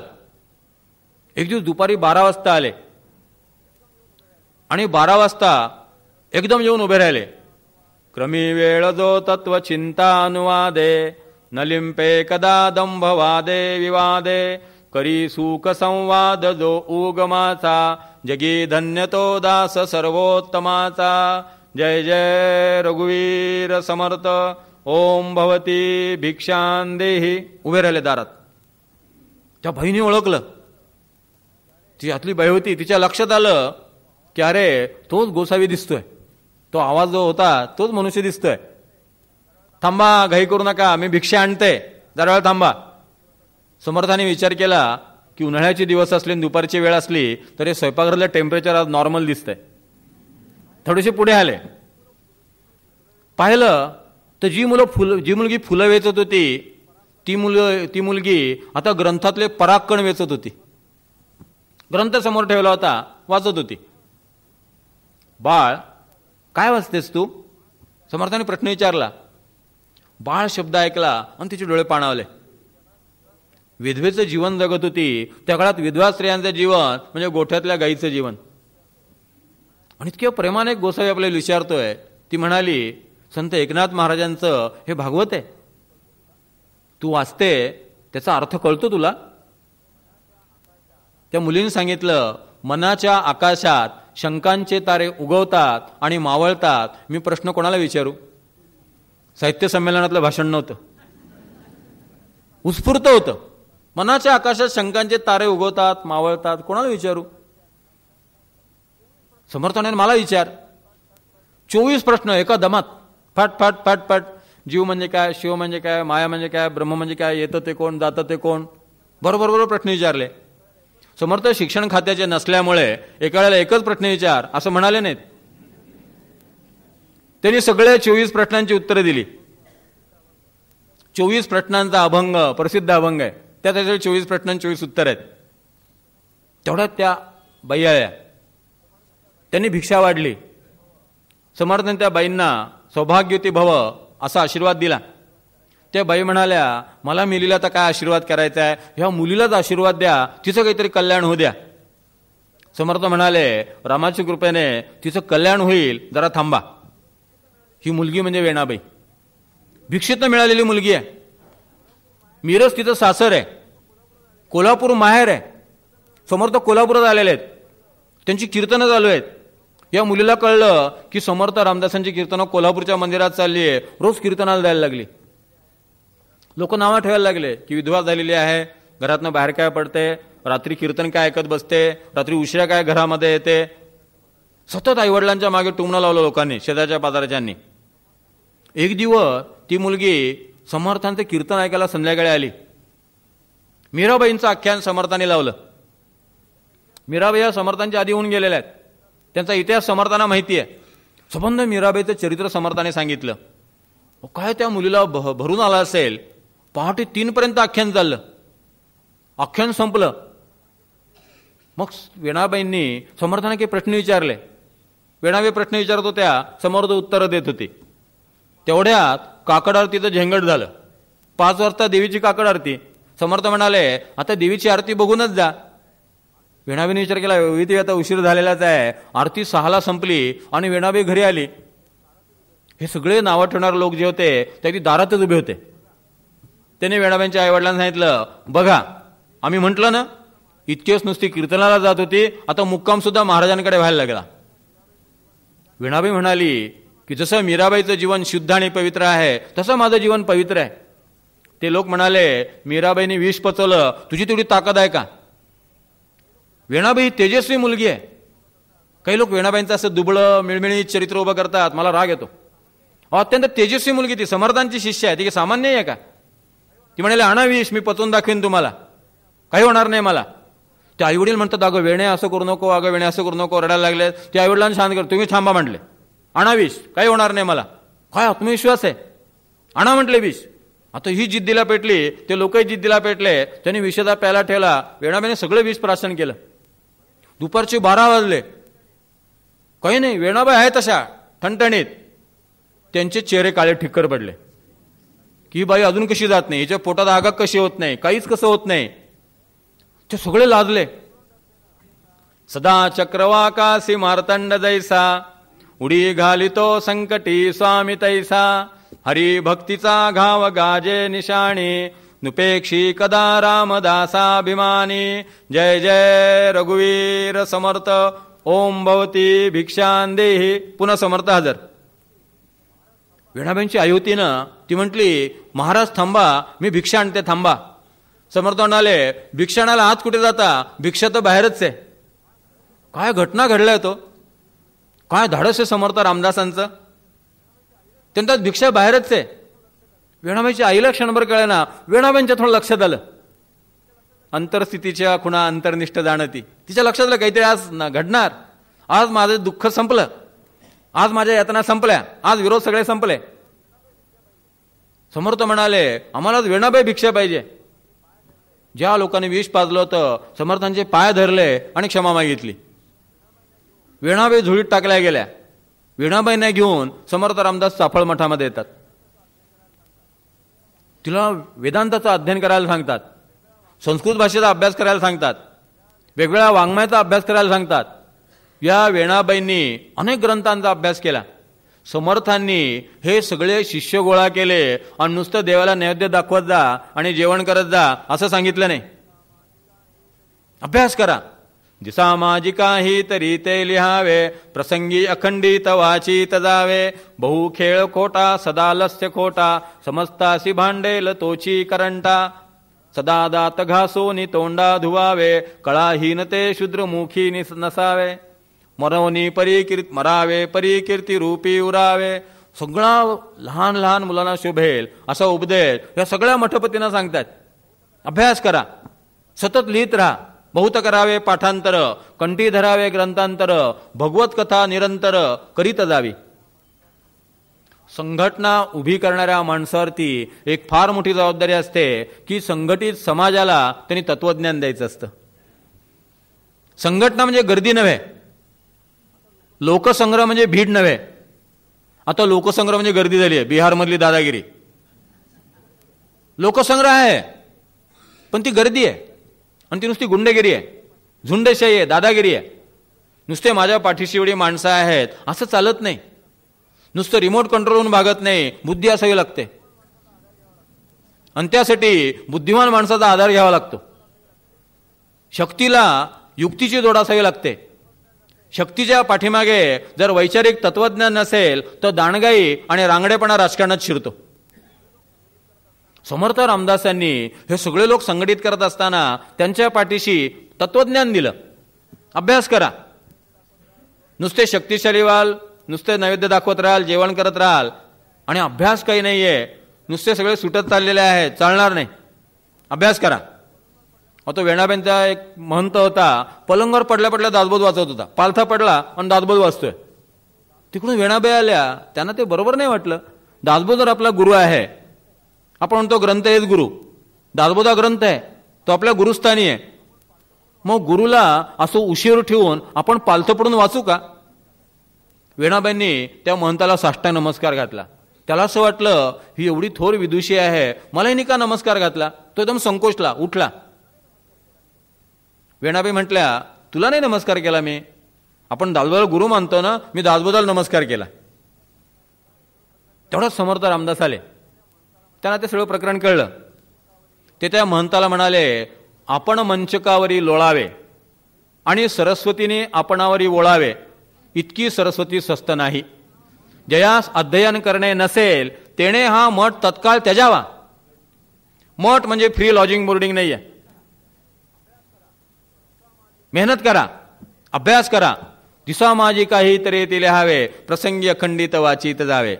एक दिवस दुपारी बारा वाजता आले आणि बारा वाजता एकदम येऊन उभे राहिले क्रमी वेळ जो तत्व चिंता अनुवादे नलिंपे कदा दंभवादे विवादे करी सुख संवाद जो उगमाचा जगी धन्यतो दास सर्वोत्तमाचा जय जय रघुवीर समर्थ ओम भवती देही उभे राहिले दारात त्या बहिणी ओळखलं ती आतली बाई होती तिच्या लक्षात आलं की अरे तोच गोसावी दिसतोय तो आवाज जो होता तोच मनुष्य दिसतोय थांबा घाई करू नका मी भिक्षा आणते जरा वेळ थांबा समर्थाने विचार केला की उन्हाळ्याचे दिवस असले दुपारची वेळ असली तरी स्वयंपाकघरातलं टेम्परेचर आज नॉर्मल दिसतंय थोडेसे पुढे आले पाहिलं तर जी मुलं फुल जी मुलगी फुलं वेचत होती ती मुलं ती मुलगी आता ग्रंथातले परागकण वेचत होती ग्रंथ समोर ठेवला होता वाचत होती बाळ काय वाचतेस तू समर्थाने प्रश्न विचारला बाळ शब्द ऐकला आणि तिचे डोळे पाणावले विधवेचं जीवन जगत होती त्या काळात विधवा स्त्रियांचं जीवन म्हणजे गोठ्यातल्या गाईचं जीवन आणि इतक्या प्रेमाने गोसावी आपल्याला विचारतोय ती म्हणाली संत एकनाथ महाराजांचं हे भागवत आहे तू वाचते त्याचा अर्थ कळतो तुला त्या मुलीने सांगितलं मनाच्या आकाशात शंकांचे तारे उगवतात आणि मावळतात मी प्रश्न कोणाला विचारू साहित्य संमेलनातलं भाषण नव्हतं उत्स्फूर्त होतं मनाच्या आकाशात शंकांचे तारे उगवतात मावळतात कोणाला विचारू नाही मला विचार चोवीस प्रश्न एका दमात फाट फाट फाट फाट जीव म्हणजे काय शिव म्हणजे काय माया म्हणजे काय ब्रह्म म्हणजे काय येतं ते कोण जातं ते कोण बरोबर बरोबर प्रश्न विचारले समर्थ शिक्षण खात्याचे नसल्यामुळे एका वेळेला एकच प्रश्न विचार असं म्हणाले नाहीत त्यांनी सगळ्या चोवीस प्रश्नांची उत्तरे दिली चोवीस प्रश्नांचा अभंग प्रसिद्ध अभंग आहे त्या त्याच्या चोवीस प्रश्नांची चोवीस उत्तर आहेत तेवढ्या त्या बैयाळ्या त्यांनी भिक्षा वाढली समर्थन त्या बाईंना सौभाग्यती भव असा आशीर्वाद दिला त्या बाई म्हणाल्या मला मिलीला तर काय आशीर्वाद करायचा आहे ह्या मुलीलाच आशीर्वाद द्या तिचं काहीतरी कल्याण होऊ द्या समर्थ म्हणाले रामाच्या कृपेने तिचं कल्याण होईल जरा थांबा ही मुलगी म्हणजे वेणाबाई भिक्षितनं मिळालेली मुलगी आहे मिरज तिचं सासर आहे कोल्हापूर माहेर आहे समर्थ कोल्हापूरात आलेले आहेत त्यांची कीर्तनं चालू आहेत या मुलीला कळलं की समर्थ रामदासांची कीर्तनं कोल्हापूरच्या मंदिरात चालली आहे रोज कीर्तनाला द्यायला लागली लोक नावं ठेवायला लागले की विधवा झालेली आहे घरातनं बाहेर काय पडते रात्री कीर्तन काय ऐकत बसते रात्री उशिरा काय घरामध्ये येते सतत आईवडिलांच्या मागे टुमणं लावलं लोकांनी शेजारच्या पाजाराच्यांनी एक दिवस ती मुलगी समर्थांचं कीर्तन ऐकायला संध्याकाळी आली मीराबाईंचं आख्यान समर्थाने लावलं मीराबाई या समर्थांच्या आधी होऊन गेलेल्या आहेत त्यांचा इतिहास समर्थांना माहिती आहे संबंध मीराबाईचं चरित्र समर्थाने सांगितलं काय त्या मुलीला भ भरून आला असेल पहाटे तीनपर्यंत आख्यान चाललं आख्यान संपलं मग वेणाबाईंनी समर्थांना काही प्रश्न विचारले वेणाबाई प्रश्न विचारत होत्या समर्थ उत्तरं देत होती तेवढ्यात काकड आरतीचं झेंगड झालं पाच वाजता देवीची काकड आरती समर्थ म्हणाले आता देवीची आरती बघूनच जा वेणाबाईने विचार केला देवी आता उशीर झालेलाच आहे आरती सहाला संपली आणि वेणाबाई घरी आली हे सगळे नावं ठेवणारे लोक जे होते त्या अगदी दारातच उभे होते त्याने वेणाबाईंच्या आईवडिलांना सांगितलं बघा आम्ही म्हटलं ना इतकेच नुसती कीर्तनाला जात होती आता मुक्काम सुद्धा महाराजांकडे व्हायला लागला वीणाबाई म्हणाली की जसं मीराबाईचं जीवन शुद्ध आणि पवित्र आहे तसं माझं जीवन पवित्र आहे ते लोक म्हणाले मीराबाईने विष पचवलं तुझी तेवढी ताकद आहे का वेणाबाई तेजस्वी मुलगी आहे काही लोक वेणाबाईंचं असं दुबळं मिळमिळी चरित्र उभं करतात मला राग येतो अत्यंत तेजस्वी मुलगी ती समर्थांची शिष्य आहे ती सामान्य आहे का ती म्हणाली अनावीस मी पचवून दाखवीन तुम्हाला काही होणार नाही मला ते आईवडील म्हणतात अगं वेणे असं करू नको अगं वेणे असं करू नको रडायला लागले ते आईवडिलांना शांत कर तुम्ही थांबा म्हटले अनावीस काही होणार नाही मला काय आत्मविश्वास आहे आणा म्हटले विष आता ही जिद्दीला पेटली ते लोकही जिद्दीला पेटले त्यांनी विषदा प्यायला ठेवला वेणाबाईने सगळं विष प्राशन केलं दुपारचे बारा वाजले काही नाही वेणाबाई आहे तशा ठणठणीत त्यांचे चेहरे काळे ठिक्कर पडले की बाई अजून कशी जात नाही याच्या पोटात आगा कशी होत नाही काहीच कसं होत नाही ते सगळे लाजले सदा चक्रवाकाशी मारतंड जैसा उडी घालितो संकटी स्वामी तैसा हरी भक्तीचा घाव गाजे निशाणी नुपेक्षी कदा रामदासाभिमानी जय जय रघुवीर समर्थ ओम भवती देही पुन्हा समर्थ हजर वेणाबाईंची आई ती म्हटली महाराज थांबा मी भिक्षा आणते थांबा समर्थ म्हणाले भिक्षा आणायला आज कुठे जाता भिक्षा तर बाहेरच आहे काय घटना घडल्या तो काय धाडस आहे समर्थ रामदासांचं त्यांच्यात भिक्षा बाहेरच आहे वेणाबाईच्या आईला क्षणभर ना वेणाबाईंच्या थोडं लक्षात आलं अंतरस्थितीच्या खुणा अंतर्निष्ठ जाणं ती तिच्या लक्षात आलं काहीतरी आज घडणार आज माझं दुःख संपलं आज माझ्या यातना संपल्या आज विरोध सगळे संपले समर्थ म्हणाले आम्हाला वेणाबाई भिक्षा पाहिजे ज्या लोकांनी विष पाजलं होतं समर्थांचे पाय धरले आणि क्षमा मागितली वेणाबाई झुळीत टाकल्या गेल्या वेणाबाईंना घेऊन समर्थ रामदास चाफळ मठामध्ये येतात तिला वेदांताचं अध्ययन करायला सांगतात संस्कृत भाषेचा अभ्यास करायला सांगतात वेगवेगळ्या वाङ्मयाचा अभ्यास करायला सांगतात या वेणाबाईंनी अनेक ग्रंथांचा अभ्यास केला समर्थांनी हे सगळे शिष्य गोळा केले आणि नुसतं देवाला नैवेद्य दाखवत जा आणि जेवण करत जा असं सांगितलं नाही अभ्यास करा माझी काही तरी ते लिहावे प्रसंगी अखंडित वाचित जावे बहु खेळ खोटा सदा लस्य खोटा समस्तासी भांडेल तोची करंटा सदा दात घासोनी तोंडा धुवावे कळाहीन ते शूद्रमुखी नसावे मरवणी परिकीर्त मरावे परिकीर्ती रूपी उरावे सगळा लहान लहान मुलांना शुभेल असा उपदेश या सगळ्या मठपतींना सांगतात अभ्यास करा सतत लिहित राहा बहुत करावे पाठांतर कंठी धरावे ग्रंथांतर भगवत कथा निरंतर करीत जावी संघटना उभी करणाऱ्या माणसावरती एक फार मोठी जबाबदारी असते की संघटित समाजाला त्यांनी तत्वज्ञान द्यायचं असतं संघटना म्हणजे गर्दी नव्हे लोकसंग्रह म्हणजे भीड नव्हे आता लोकसंग्रह म्हणजे गर्दी झाली आहे बिहारमधली दादागिरी लोकसंग्रह आहे पण ती गर्दी आहे आणि ती नुसती गुंडेगिरी आहे झुंडशाही आहे दादागिरी आहे नुसते माझ्या पाठीशी एवढी माणसं आहेत असं चालत नाही नुसतं रिमोट होऊन भागत नाही बुद्धी असावी लागते आणि त्यासाठी बुद्धिमान माणसाचा आधार घ्यावा लागतो शक्तीला युक्तीची जोड असावी लागते शक्तीच्या पाठीमागे जर वैचारिक तत्वज्ञान नसेल तर दाणगाई आणि रांगडेपणा राजकारणात शिरतो समर्थ रामदास यांनी हे सगळे लोक संघटित करत असताना त्यांच्या पाठीशी तत्वज्ञान दिलं अभ्यास करा नुसते शक्तिशाली व्हाल नुसते नैवेद्य दाखवत राहाल जेवण करत राहाल आणि अभ्यास काही नाही आहे नुसते सगळे सुटत चाललेले आहेत चालणार नाही अभ्यास करा मग तो वेणाबेनचा एक महंत होता पलंगावर पडल्या पडल्या दासबोध वाचत होता पालथा पडला आणि दासबोध वाचतोय तिकडून वेणाबाई आल्या त्यांना ते बरोबर नाही वाटलं जर आपला गुरु आहे आपण म्हणतो ग्रंथ आहेच गुरु दादबोदा ग्रंथ आहे तो आपल्या गुरुस्थानी आहे मग गुरुला असं उशीर ठेवून आपण पालथं पडून वाचू का वेणाबाईंनी त्या महंताला साष्टा नमस्कार घातला त्याला असं वाटलं ही एवढी थोर विदुषी आहे मलाही का नमस्कार घातला तो एकदम संकोचला उठला वेणाबाई म्हटल्या तुला नाही नमस्कार केला मी आपण दासबोधाला गुरु मानतो ना मी दासबोधाला नमस्कार केला तेवढाच समर्थ रामदास आले त्यांना ते सगळं प्रकरण कळलं ते त्या महंताला म्हणाले आपण मंचकावरी लोळावे आणि सरस्वतीने आपणावरी ओळावे इतकी सरस्वती स्वस्त नाही जयास अध्ययन करणे नसेल तेने हा मठ तत्काळ त्याजावा मठ म्हणजे फ्री लॉजिंग बोर्डिंग नाही आहे मेहनत करा अभ्यास करा दिसा माझी काही तरी ते हवे प्रसंगी अखंडित वाचित जावे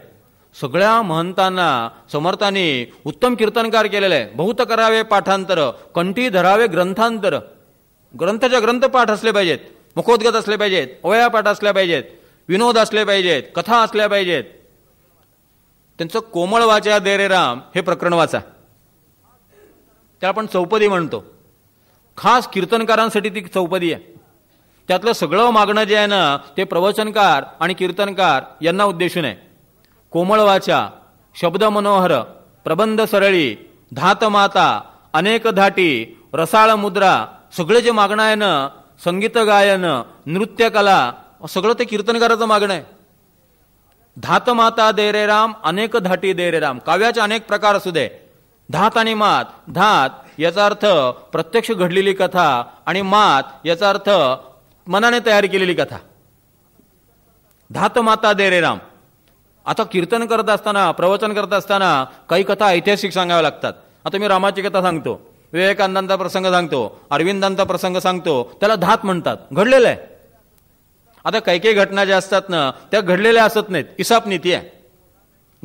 सगळ्या महंतांना समर्थांनी उत्तम कीर्तनकार केलेलं आहे बहुत करावे पाठांतर कंठी धरावे ग्रंथांतर ग्रंथाच्या ग्रंथ पाठ असले पाहिजेत मुखोद्गत असले पाहिजेत ओया पाठ असल्या पाहिजेत विनोद असले पाहिजेत कथा असल्या पाहिजेत त्यांचं कोमळ वाचा दे राम हे प्रकरण वाचा त्याला आपण चौपदी म्हणतो खास कीर्तनकारांसाठी ती चौपदी आहे त्यातलं सगळं मागणं जे आहे ना ते प्रवचनकार आणि कीर्तनकार यांना उद्देशून आहे कोमळ वाचा शब्द मनोहर प्रबंध सरळी धात माता अनेक धाटी रसाळ मुद्रा सगळे जे मागणं आहे ना संगीत गायन नृत्यकला सगळं ते कीर्तनकाराचं मागणं आहे धातमाता दे राम अनेक धाटी दे राम काव्याचे अनेक प्रकार असू दे धात आणि मात धात याचा अर्थ प्रत्यक्ष घडलेली कथा आणि मात याचा अर्थ मनाने तयार केलेली कथा धात माता दे रे राम आता कीर्तन करत असताना प्रवचन करत असताना काही कथा ऐतिहासिक सांगाव्या लागतात आता मी रामाची कथा सांगतो विवेकानंदांचा प्रसंग सांगतो अरविंदांचा प्रसंग सांगतो त्याला धात म्हणतात घडलेलं आहे आता काही काही घटना ज्या असतात ना त्या घडलेल्या असत नाहीत इसाप नीती आहे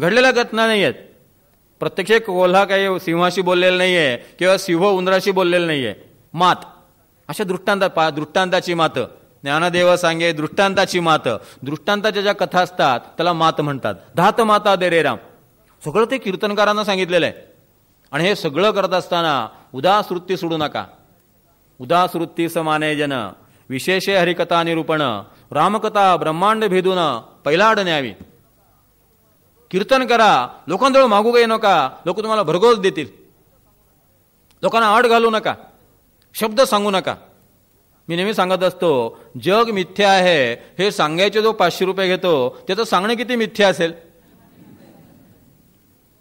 घडलेल्या घटना नाही आहेत प्रत्यक्ष कोल्हा काही सिंहाशी बोललेला नाहीये किंवा सिंह उंदराशी बोललेला नाहीये मात अशा दृष्टांत पा दृष्टांताची मात ज्ञानदेव सांगे दृष्टांताची मात दृष्टांताच्या ज्या कथा असतात त्याला मात म्हणतात धात माता दे राम सगळं ते कीर्तनकारांना सांगितलेलं आहे आणि हे सगळं करत असताना उदास वृत्ती सोडू नका उदास वृत्ती समाने जन विशेषे हरिकथा निरूपण रामकथा ब्रह्मांड भेदून पैलाड न्यावी कीर्तन करा लोकांजवळ मागू काही नका लोक तुम्हाला भरघोस देतील लोकांना आड घालू नका शब्द सांगू नका मी नेहमी सांगत असतो जग मिथ्या आहे हे सांगायचे जो पाचशे रुपये घेतो त्याचं सांगणं किती मिथ्या असेल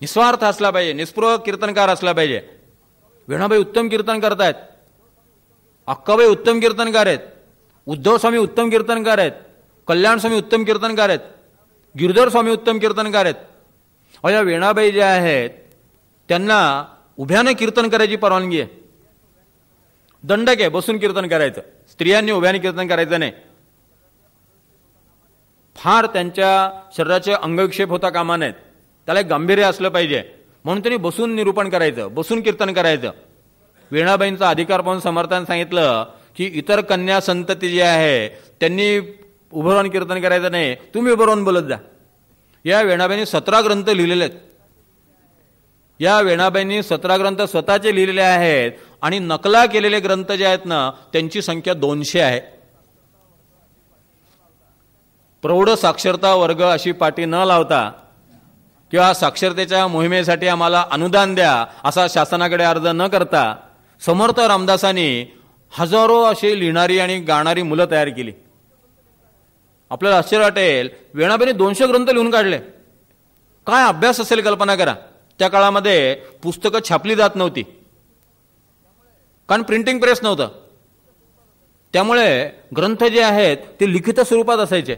निस्वार्थ असला पाहिजे निस्पृह कीर्तनकार असला पाहिजे वेणाबाई उत्तम कीर्तन करतायत अक्काबाई उत्तम कीर्तनकार आहेत उद्धव स्वामी उत्तम कीर्तनकार आहेत कल्याण स्वामी उत्तम कीर्तनकार आहेत गिरधर स्वामी उत्तम कीर्तनकार आहेत अशा वेणाबाई ज्या आहेत त्यांना उभ्यानं कीर्तन करायची परवानगी आहे दंडक आहे बसून कीर्तन करायचं स्त्रियांनी उभ्याने कीर्तन करायचं नाही फार त्यांच्या शरीराचे अंगक्षेप होता कामा नाहीत त्याला एक गांभीर्य असलं पाहिजे म्हणून त्यांनी बसून निरूपण करायचं बसून कीर्तन करायचं वेणाबाईंचा अधिकार पाहून समर्थन सांगितलं की इतर कन्या संतती जी आहे त्यांनी उभं राहून कीर्तन करायचं नाही तुम्ही उभं राहून बोलत जा या वेणाबाईंनी सतरा ग्रंथ लिहिलेले आहेत या वेणाबाईंनी सतरा ग्रंथ स्वतःचे लिहिलेले आहेत आणि नकला केलेले ग्रंथ जे आहेत ना त्यांची संख्या दोनशे आहे प्रौढ साक्षरता वर्ग अशी पाठी न लावता किंवा साक्षरतेच्या मोहिमेसाठी आम्हाला अनुदान द्या असा शासनाकडे अर्ज न करता समर्थ रामदासांनी हजारो अशी लिहिणारी आणि गाणारी मुलं तयार केली आपल्याला आश्चर्य वाटेल वेणाबेने दोनशे ग्रंथ लिहून काढले काय अभ्यास असेल कल्पना करा त्या काळामध्ये पुस्तकं छापली जात नव्हती कारण प्रिंटिंग प्रेस नव्हतं त्यामुळे ग्रंथ जे आहेत ते लिखित स्वरूपात असायचे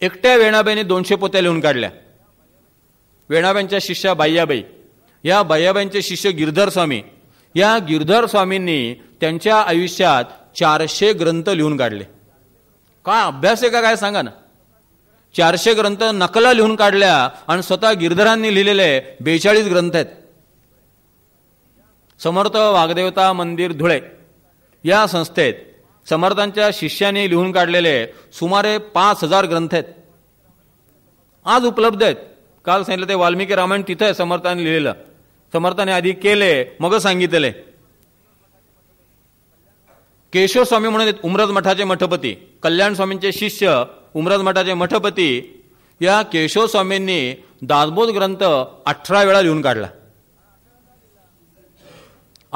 एकट्या वेणाबाईने दोनशे पोत्या लिहून काढल्या वेणाबाईंच्या शिष्या बाह्याबाई या बाह्याबाईंचे शिष्य गिरधर स्वामी या गिरधर स्वामींनी त्यांच्या आयुष्यात चारशे ग्रंथ लिहून काढले काय अभ्यास आहे काय सांगा ना चारशे ग्रंथ नकला लिहून काढल्या आणि स्वतः गिरधरांनी लिहिलेले बेचाळीस ग्रंथ आहेत समर्थ वाघदेवता मंदिर धुळे या संस्थेत समर्थांच्या शिष्याने लिहून काढलेले सुमारे पाच हजार ग्रंथ आहेत आज उपलब्ध आहेत काल सांगितलं ते वाल्मिकी रामायण तिथं आहे समर्थाने लिहिलेलं समर्थाने आधी केले मग सांगितले केशव स्वामी म्हणून उमरज मठाचे मठपती कल्याण स्वामींचे शिष्य उमरज मठाचे मठपती या केशव स्वामींनी दासबोध ग्रंथ अठरा वेळा लिहून काढला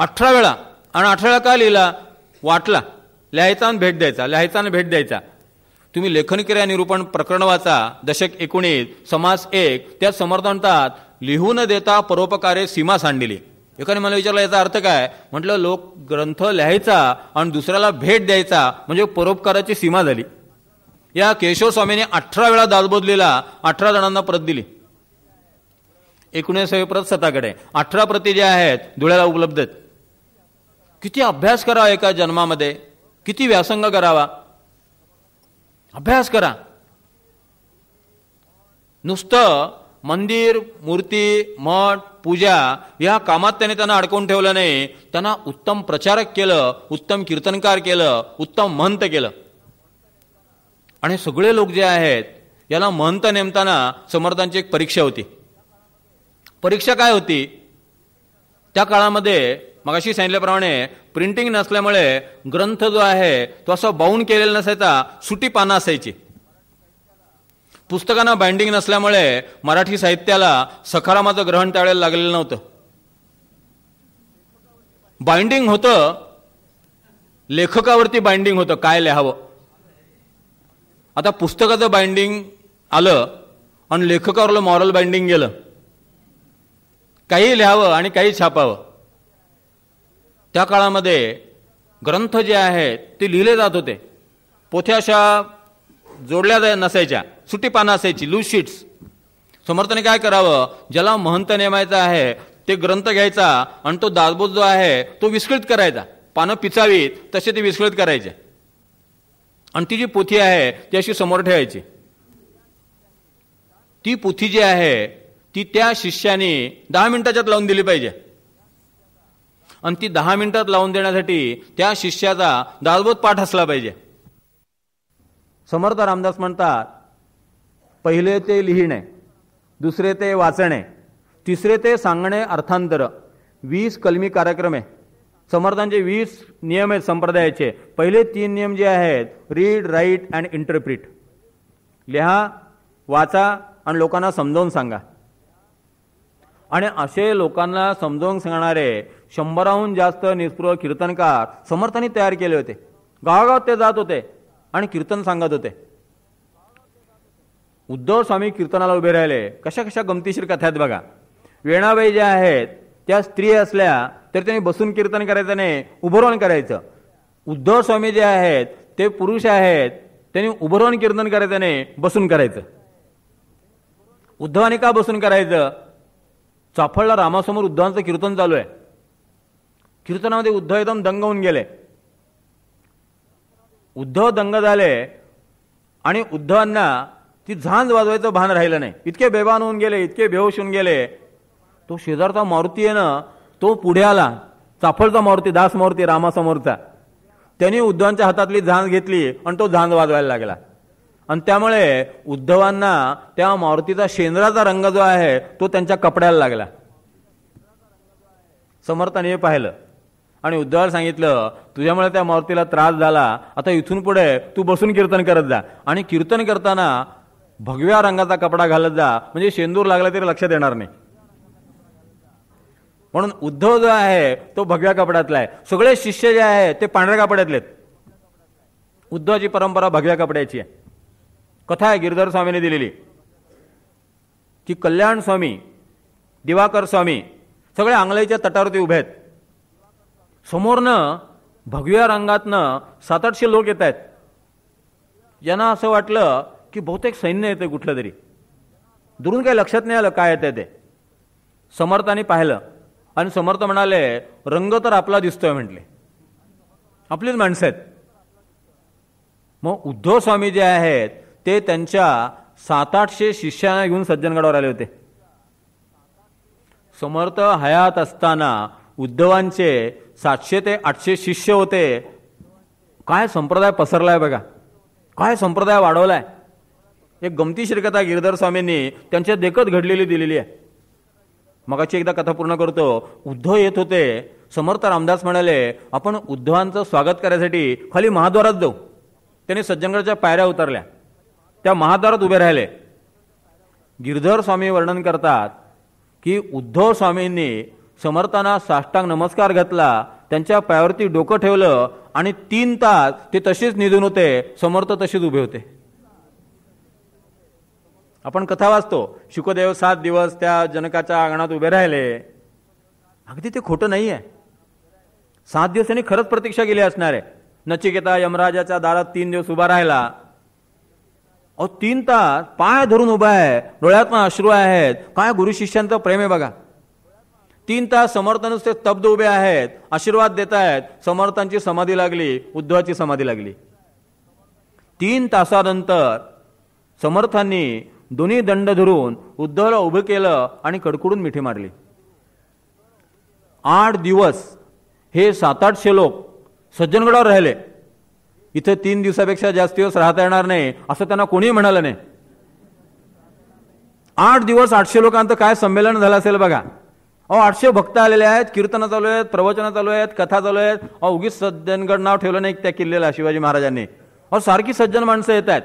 अठरा वेळा आणि अठरा वेळा का लिहिला वाटला लिहायचा आणि भेट द्यायचा लिहायचा आणि भेट द्यायचा तुम्ही लेखनक्रिया निरूपण प्रकरण वाचा दशक एकोणीस समास एक त्या समर्थांतात लिहून देता परोपकारे सीमा सांडिली एकाने मला विचारलं याचा अर्थ काय म्हटलं लोक ग्रंथ लिहायचा आणि दुसऱ्याला भेट द्यायचा म्हणजे परोपकाराची सीमा झाली या केशव स्वामीने अठरा वेळा दाजबोधलेला अठरा जणांना प्रत दिली एकोणीसावी प्रत स्वतःकडे अठरा प्रति जे आहेत धुळ्याला उपलब्ध आहेत किती अभ्यास करावा एका जन्मामध्ये किती व्यासंग करावा अभ्यास करा नुसतं मंदिर मूर्ती मठ पूजा या कामात त्याने त्यांना अडकवून ठेवलं नाही त्यांना उत्तम प्रचारक केलं उत्तम कीर्तनकार केलं उत्तम महंत केलं आणि सगळे लोक जे आहेत याला महंत नेमताना समर्थांची एक परीक्षा होती परीक्षा काय होती त्या काळामध्ये मगाशी सांगितल्याप्रमाणे प्रिंटिंग नसल्यामुळे ग्रंथ जो आहे तो असा बाऊन केलेला नसायचा सुटी पानं असायची पुस्तकांना बाइंडिंग नसल्यामुळे मराठी साहित्याला सखारामाचं ग्रहण त्यावेळेला लागलेलं नव्हतं बाइंडिंग होतं लेखकावरती बाइंडिंग होतं काय लिहावं आता पुस्तकाचं बाइंडिंग आलं आणि लेखकावरलं मॉरल बाइंडिंग गेलं काही लिहावं आणि काही छापावं त्या काळामध्ये ग्रंथ जे आहेत ते लिहिले जात होते पोथ्या अशा जोडल्या नसायच्या सुटी पानं असायची लूज शीट्स समर्थाने काय करावं ज्याला महंत नेमायचा आहे ते ग्रंथ घ्यायचा आणि तो दासबोध जो आहे तो विस्कळीत करायचा पानं पिचावीत तसे ते विस्कळीत करायचे आणि ती जी पोथी आहे ती अशी समोर ठेवायची ती पोथी जी आहे ती त्या शिष्याने दहा मिनिटाच्यात लावून दिली पाहिजे आणि ती दहा मिनिटात लावून देण्यासाठी त्या शिष्याचा दासबोध पाठ असला पाहिजे समर्थ रामदास म्हणतात पहिले ते लिहिणे दुसरे ते वाचणे तिसरे ते सांगणे अर्थांतर वीस कलमी कार्यक्रम आहे समर्थांचे वीस नियम आहेत संप्रदायाचे पहिले तीन नियम जे आहेत रीड राईट अँड इंटरप्रिट लिहा वाचा आणि लोकांना समजावून सांगा आणि असे लोकांना समजावून सांगणारे शंभराहून जास्त निस्पृह कीर्तनकार समर्थांनी तयार केले होते गावागावात ते जात होते आणि कीर्तन सांगत होते उद्धव स्वामी कीर्तनाला उभे राहिले कशा कशा गमतीशीर कथा आहेत बघा वेणाबाई ज्या आहेत त्या स्त्री असल्या तर त्यांनी बसून कीर्तन करायचं नाही उभं राहून करायचं उद्धव स्वामी जे आहेत ते पुरुष आहेत त्यांनी उभं कीर्तन करायचं नाही बसून करायचं उद्धवाने का बसून करायचं चाफळला रामासमोर उद्धवांचं कीर्तन चालू आहे कीर्तनामध्ये उद्धव एकदम दंग होऊन गेले उद्धव दंग झाले आणि उद्धवांना ती झांज वाजवायचं भान राहिलं नाही इतके बेभान होऊन गेले इतके बेहोश होऊन गेले तो शेजारचा मारुती आहे ना तो पुढे आला चाफळचा मारुती दास मारुती रामासमोरचा त्यांनी उद्धवांच्या हातातली झांज घेतली आणि तो झांज वाजवायला लागला आणि त्यामुळे उद्धवांना त्या मारुतीचा शेंद्राचा रंग जो आहे तो त्यांच्या कपड्याला लागला समर्थाने हे पाहिलं आणि उद्धवाला सांगितलं तुझ्यामुळे त्या मारुतीला त्रास झाला आता इथून पुढे तू बसून कीर्तन करत जा आणि कीर्तन करताना भगव्या रंगाचा कपडा घालत जा म्हणजे शेंदूर लागला तरी लक्षात येणार नाही म्हणून उद्धव जो आहे तो भगव्या कपड्यातला आहे सगळे शिष्य जे आहे ते पांढऱ्या कपड्यातले उद्धवाची परंपरा भगव्या कपड्याची आहे कथा आहे गिरधर स्वामीने दिलेली की कल्याण स्वामी दिवाकर स्वामी सगळे आंगलेच्या तटावरती उभे आहेत समोरनं भगव्या रंगातनं सात आठशे लोक येत आहेत यांना असं वाटलं की बहुतेक सैन्य येते कुठलं तरी दुरून काही लक्षात नाही आलं काय येते ते समर्थाने पाहिलं आणि समर्थ म्हणाले रंग तर आपला दिसतोय म्हटले आपलीच माणसं आहेत मग उद्धव स्वामी जे आहेत ते त्यांच्या सात आठशे शिष्यांना घेऊन सज्जनगडावर आले होते समर्थ हयात असताना उद्धवांचे सातशे ते आठशे शिष्य होते काय संप्रदाय पसरलाय बघा काय संप्रदाय वाढवला आहे एक गमती कथा गिरधर स्वामींनी त्यांच्या देखत घडलेली दिलेली आहे मगाची एकदा कथा पूर्ण करतो उद्धव येत होते समर्थ रामदास म्हणाले आपण उद्धवांचं स्वागत करायसाठी खाली महाद्वारात जाऊ त्यांनी सज्जनगडच्या पायऱ्या उतरल्या त्या महाद्वारात उभे राहिले गिरधर स्वामी वर्णन करतात की उद्धव स्वामींनी समर्थांना साष्टांग नमस्कार घातला त्यांच्या पायावरती डोकं ठेवलं आणि तीन तास ते तसेच निधून होते समर्थ तसेच उभे होते आपण कथा वाचतो शुकदेव सात दिवस त्या जनकाच्या अंगणात उभे राहिले अगदी ते खोटं नाही आहे सात दिवस त्यांनी खरंच प्रतीक्षा केली असणार आहे नचिकेता यमराजाच्या दारात तीन दिवस उभा राहिला अहो तीन तास पाय धरून उभा आहे डोळ्यात पण अश्रू आहेत काय गुरु शिष्यांचं प्रेम आहे बघा तीन तास समर्थ नुसते स्तब्ध उभे आहेत आशीर्वाद देत आहेत समर्थांची समाधी लागली उद्धवाची समाधी लागली तीन तासानंतर समर्थांनी दोन्ही दंड धरून उद्धवला उभं केलं आणि कडकडून मिठी मारली आठ दिवस हे सात आठशे लोक सज्जनगडावर राहिले इथे तीन दिवसापेक्षा जास्त दिवस राहता येणार नाही असं त्यांना कोणी म्हणालं नाही आठ दिवस आठशे लोकांत काय संमेलन झालं असेल बघा अहो आठशे भक्त आलेले आहेत कीर्तनं चालू आहेत प्रवचनं चालू आहेत कथा चालू आहेत अहो उगीच सज्जनगड नाव ठेवलं नाही त्या किल्ल्याला शिवाजी महाराजांनी अहो सारखी सज्जन माणसं येत आहेत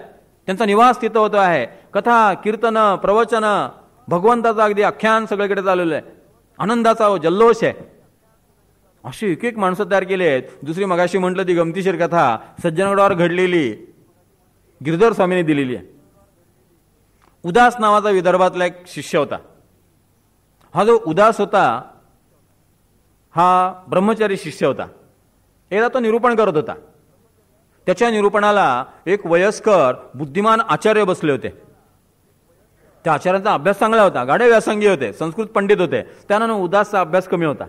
त्यांचा निवास तिथं होतो आहे कथा कीर्तनं प्रवचनं भगवंताचं अगदी आख्यान सगळीकडे चाललेलं आहे आनंदाचा ओ जल्लोष आहे अशी एक एक माणसं तयार केली आहेत दुसरी मगाशी म्हटलं ती गमतीशीर कथा सज्जनगडावर घडलेली गिरधर स्वामीने दिलेली आहे उदास नावाचा विदर्भातला एक शिष्य होता हा जो उदास होता हा ब्रह्मचारी शिष्य होता एकदा तो निरूपण करत होता त्याच्या निरूपणाला एक वयस्कर बुद्धिमान आचार्य बसले होते त्या आचार्यांचा अभ्यास चांगला होता गाडे व्यासंगी होते संस्कृत पंडित होते त्यानं उदासचा अभ्यास कमी होता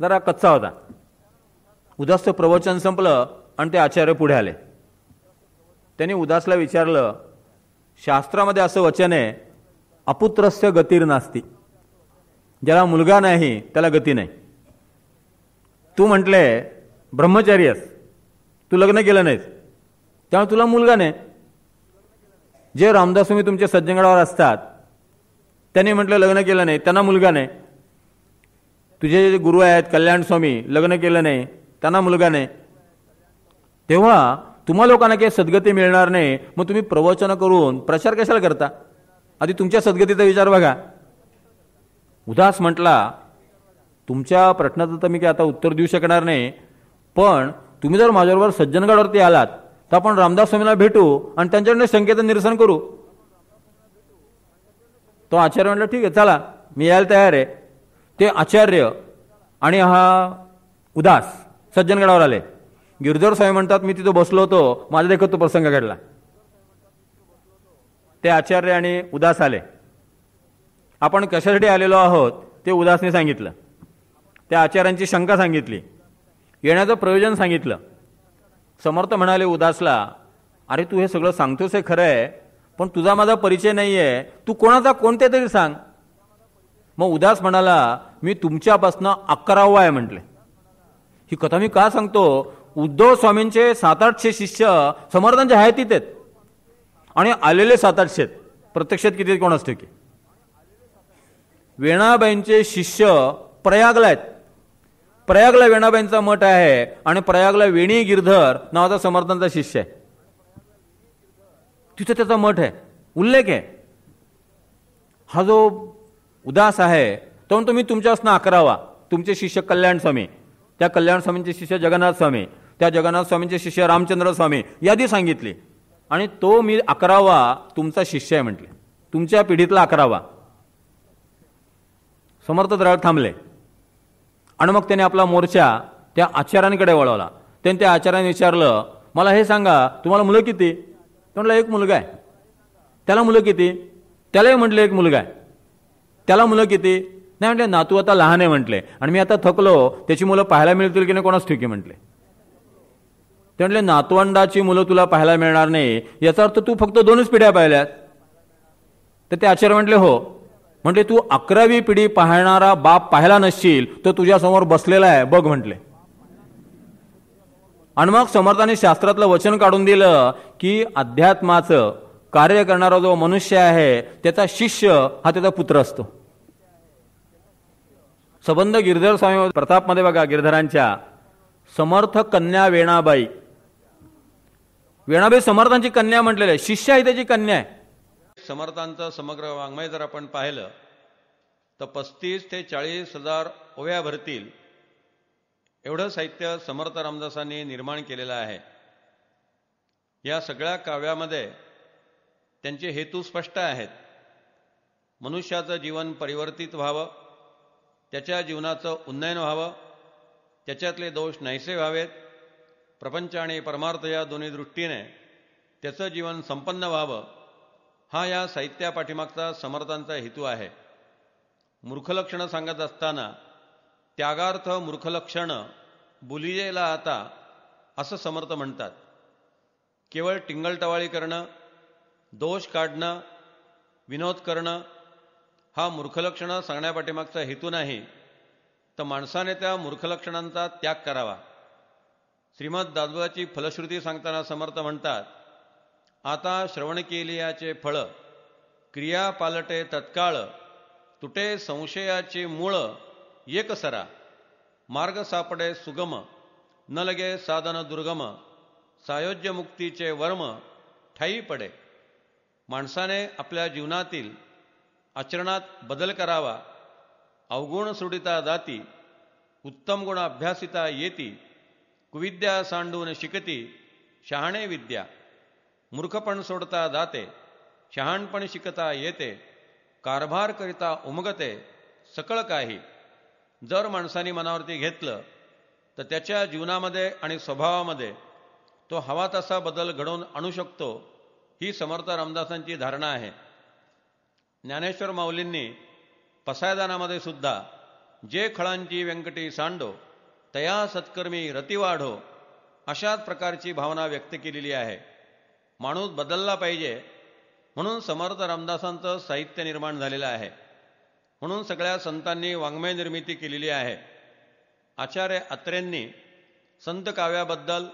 जरा कच्चा होता उदासचं प्रवचन संपलं आणि ते आचार्य पुढे आले त्यांनी उदासला विचारलं शास्त्रामध्ये असं वचन आहे अपुत्रस्य गतीर नास्ती ज्याला मुलगा नाही त्याला गती नाही तू म्हटले ब्रह्मचारी आहेस तू लग्न केलं नाहीस त्यामुळे तुला मुलगा नाही जे रामदास स्वामी तुमच्या सज्जनगडावर असतात त्यांनी म्हटलं लग्न केलं नाही त्यांना मुलगा नाही तुझे जे गुरु आहेत कल्याण स्वामी लग्न केलं नाही त्यांना मुलगा नाही तेव्हा तुम्हा लोकांना काही सद्गती मिळणार नाही मग तुम्ही प्रवचनं करून प्रचार कशाला करता आधी तुमच्या सद्गतीचा विचार बघा उदास म्हटला तुमच्या प्रश्नाचं तर मी काय आता उत्तर देऊ शकणार नाही पण तुम्ही जर माझ्याबरोबर सज्जनगडावरती आलात तर आपण रामदास स्वामींना भेटू आणि त्यांच्याकडनं संकेत निरसन करू तो आचार्य म्हटलं ठीक आहे चला मी यायला तयार आहे ते आचार्य आणि हा उदास सज्जनगडावर आले गिरधर स्वामी म्हणतात मी तिथं बसलो होतो माझा देखत तो प्रसंग घडला ते आचार्य आणि उदास आले आपण कशासाठी आलेलो आहोत ते उदासने सांगितलं त्या आचार्यांची शंका सांगितली येण्याचं प्रयोजन सांगितलं समर्थ म्हणाले उदासला अरे तू हे सगळं सांगतोस हे खरं आहे पण तुझा माझा परिचय नाही आहे तू कोणाचा कोणते तरी सांग मग उदास म्हणाला मी तुमच्यापासनं अकरावा आहे म्हटले ही कथा मी का सांगतो उद्धव स्वामींचे सात आठशे शिष्य समर्थांच्या आहेत आहेत आणि आलेले सात आठशे प्रत्यक्षात किती कोण असते की वेणाबाईंचे शिष्य प्रयागला आहेत प्रयागला वेणाबाईंचा मठ आहे आणि प्रयागला वेणी गिरधर नावाचा समर्थांचा शिष्य आहे तिथे त्याचा मठ आहे उल्लेख आहे हा जो उदास आहे तो तुम्ही तुमच्यापासून अकरावा तुमचे शिष्य कल्याण स्वामी त्या कल्याण स्वामींचे शिष्य जगन्नाथ स्वामी त्या जगन्नाथ स्वामींचे शिष्य रामचंद्र स्वामी यादी सांगितली आणि तो मी अकरावा तुमचा शिष्य आहे म्हटले तुमच्या पिढीतला अकरावा समर्थ दराळ थांबले आणि मग त्याने आपला मोर्चा त्या आचार्यांकडे वळवला त्याने त्या आचार्याने विचारलं मला हे सांगा तुम्हाला मुलं किती म्हटलं एक मुलगा आहे त्याला मुलं किती त्यालाही म्हटलं एक मुलगा आहे त्याला मुलं किती नाही म्हटले नातू आता लहान आहे म्हटले आणि मी आता थकलो त्याची मुलं पाहायला मिळतील की नाही कोणाच ठिकी म्हटले ते म्हटले नातवंडाची मुलं तुला पाहायला मिळणार नाही याचा अर्थ तू फक्त दोनच पिढ्या पाहिल्यात तर ते आचार्य म्हटले हो म्हणजे तू अकरावी पिढी पाहणारा बाप पाहायला नसशील तर तुझ्यासमोर बसलेला आहे बघ म्हटले आणि मग समर्थाने शास्त्रातलं वचन काढून दिलं की अध्यात्माचं कार्य करणारा जो मनुष्य आहे त्याचा शिष्य हा त्याचा पुत्र असतो संबंध गिरधर स्वामी प्रतापमध्ये बघा गिरधरांच्या समर्थ कन्या वेणाबाई वेणाबाई समर्थांची कन्या म्हटलेली आहे शिष्य ही त्याची कन्या आहे समर्थांचं समग्र वाङ्मय जर आपण पाहिलं तर पस्तीस ते चाळीस हजार ओव्या भरतील एवढं साहित्य समर्थ रामदासांनी निर्माण केलेलं आहे या सगळ्या काव्यामध्ये त्यांचे हेतू स्पष्ट आहेत मनुष्याचं जीवन परिवर्तित व्हावं त्याच्या जीवनाचं उन्नयन व्हावं त्याच्यातले दोष नाहीसे व्हावेत प्रपंच आणि परमार्थ या दोन्ही दृष्टीने त्याचं जीवन संपन्न व्हावं हा या साहित्यापाठीमागचा समर्थांचा हेतू आहे मूर्खलक्षणं सांगत असताना त्यागार्थ मूर्खलक्षणं बुलियेला आता असं समर्थ म्हणतात केवळ टिंगलटवाळी करणं दोष काढणं विनोद करणं हा मूर्खलक्षणं सांगण्यापाठीमागचा हेतू नाही तर माणसाने त्या मूर्खलक्षणांचा त्याग करावा श्रीमद दादोबाची फलश्रुती सांगताना समर्थ म्हणतात आता श्रवण केलियाचे फळ क्रिया पालटे तत्काळ तुटे संशयाचे मूळ एकसरा मार्ग सापडे सुगम न लगे साधन दुर्गम सायोज्य मुक्तीचे वर्म ठाई पडे माणसाने आपल्या जीवनातील आचरणात बदल करावा अवगुण सुडिता दाती उत्तम गुण अभ्यासिता येती कुविद्या सांडून शिकती शहाणे विद्या मूर्खपण सोडता जाते शहाणपण शिकता येते कारभार करिता उमगते सकळ काही जर माणसाने मनावरती घेतलं तर त्याच्या जीवनामध्ये आणि स्वभावामध्ये तो हवा तसा बदल घडवून आणू शकतो ही समर्थ रामदासांची धारणा आहे ज्ञानेश्वर माऊलींनी पसायदानामध्ये सुद्धा जे खळांची व्यंकटी सांडो तया सत्कर्मी रती वाढो अशाच प्रकारची भावना व्यक्त केलेली आहे माणूस बदलला पाहिजे म्हणून समर्थ रामदासांचं साहित्य निर्माण झालेलं आहे म्हणून सगळ्या संतांनी वाङ्मय निर्मिती केलेली आहे आचार्य अत्रेंनी संत काव्याबद्दल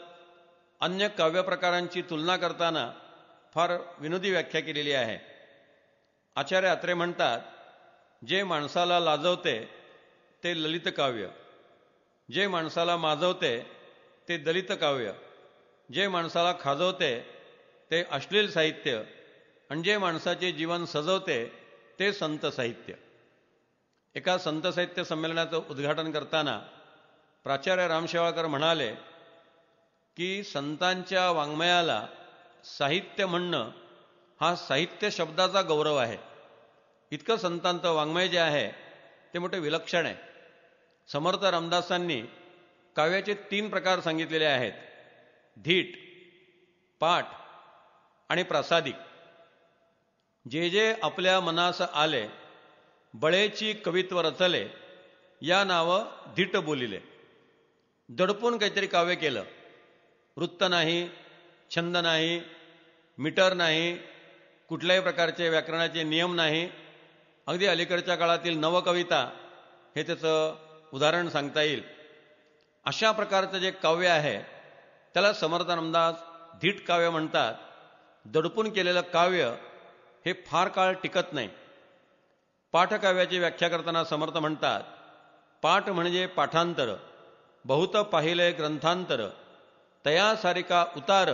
अन्य काव्यप्रकारांची तुलना करताना फार विनोदी व्याख्या केलेली आहे आचार्य अत्रे म्हणतात जे माणसाला लाजवते ते ललित काव्य जे माणसाला माजवते ते दलित काव्य जे माणसाला खाजवते ते अश्लील साहित्य म्हणजे माणसाचे जीवन सजवते ते संत साहित्य एका संत साहित्य संमेलनाचं उद्घाटन करताना प्राचार्य रामशेवाळकर म्हणाले की संतांच्या वाङ्मयाला साहित्य म्हणणं हा साहित्य शब्दाचा गौरव आहे इतकं संतांचं वाङ्मय जे आहे ते मोठे विलक्षण आहे समर्थ रामदासांनी काव्याचे तीन प्रकार सांगितलेले आहेत धीट पाठ आणि प्रासादिक जे जे आपल्या मनास आले बळेची कवित्व रचले या नावं धीट बोलिले दडपून काहीतरी काव्य केलं वृत्त नाही छंद नाही मीटर नाही कुठल्याही प्रकारचे व्याकरणाचे नियम नाही अगदी अलीकडच्या काळातील नवकविता हे त्याचं उदाहरण सांगता येईल अशा प्रकारचं जे काव्य आहे त्याला समर्थ रामदास धीट काव्य म्हणतात दडपून केलेलं काव्य हे फार काळ टिकत नाही पाठकाव्याची व्याख्या करताना समर्थ म्हणतात पाठ म्हणजे पाठांतर बहुत पाहिले ग्रंथांतर तयासारिका उतार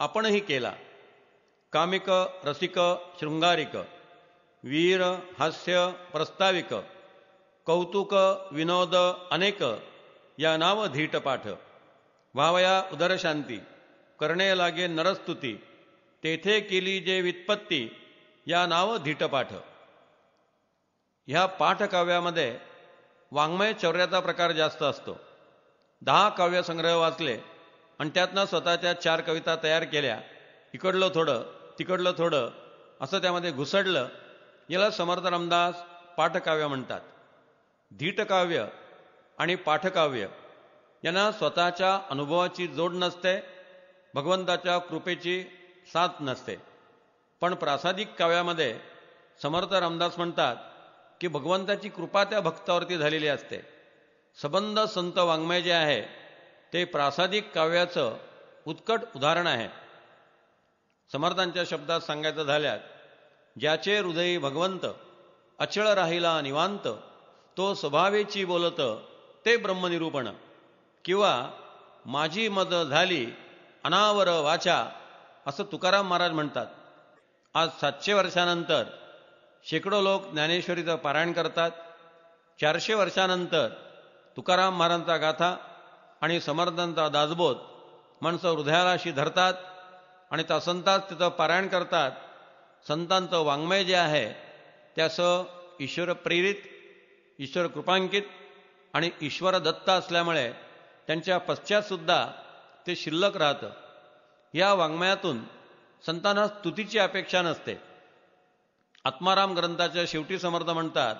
आपणही केला कामिक रसिक शृंगारिक वीर हास्य प्रस्ताविक कौतुक विनोद अनेक या नाव धीट पाठ व्हावया उदरशांती करणे लागे नरस्तुती तेथे केली जे व्युत्पत्ती या नाव धीटपाठ ह्या पाठकाव्यामध्ये वाङ्मय चौर्याचा प्रकार जास्त असतो दहा काव्यसंग्रह वाचले आणि त्यातनं स्वतःच्या चार कविता तयार केल्या इकडलं थोडं तिकडलं थोडं असं त्यामध्ये घुसडलं याला समर्थ रामदास पाठकाव्य म्हणतात धीटकाव्य आणि पाठकाव्य यांना स्वतःच्या अनुभवाची जोड नसते भगवंताच्या कृपेची साथ नसते पण प्रासादिक काव्यामध्ये समर्थ रामदास म्हणतात की भगवंताची कृपा त्या भक्तावरती झालेली असते सबंध संत वाङ्मय जे आहे ते प्रासादिक काव्याचं उत्कट उदाहरण आहे समर्थांच्या शब्दात सांगायचं झाल्यात ज्याचे हृदय भगवंत अचळ राहिला निवांत तो स्वभावेची बोलत ते ब्रह्मनिरूपण किंवा माझी मद झाली अनावर वाचा असं तुकाराम महाराज म्हणतात आज सातशे वर्षानंतर शेकडो लोक ज्ञानेश्वरीचं पारायण करतात चारशे वर्षानंतर तुकाराम महाराजांचा गाथा आणि समर्थांचा दासबोध माणसं हृदयालाशी धरतात आणि त्या संतात तिथं पारायण करतात संतांचं वाङ्मय जे आहे त्याचं ईश्वर प्रेरित ईश्वर कृपांकित आणि ईश्वर दत्त असल्यामुळे त्यांच्या पश्चातसुद्धा ते शिल्लक राहतं या वाङ्मयातून संतांना स्तुतीची अपेक्षा नसते आत्माराम ग्रंथाच्या शेवटी समर्थ म्हणतात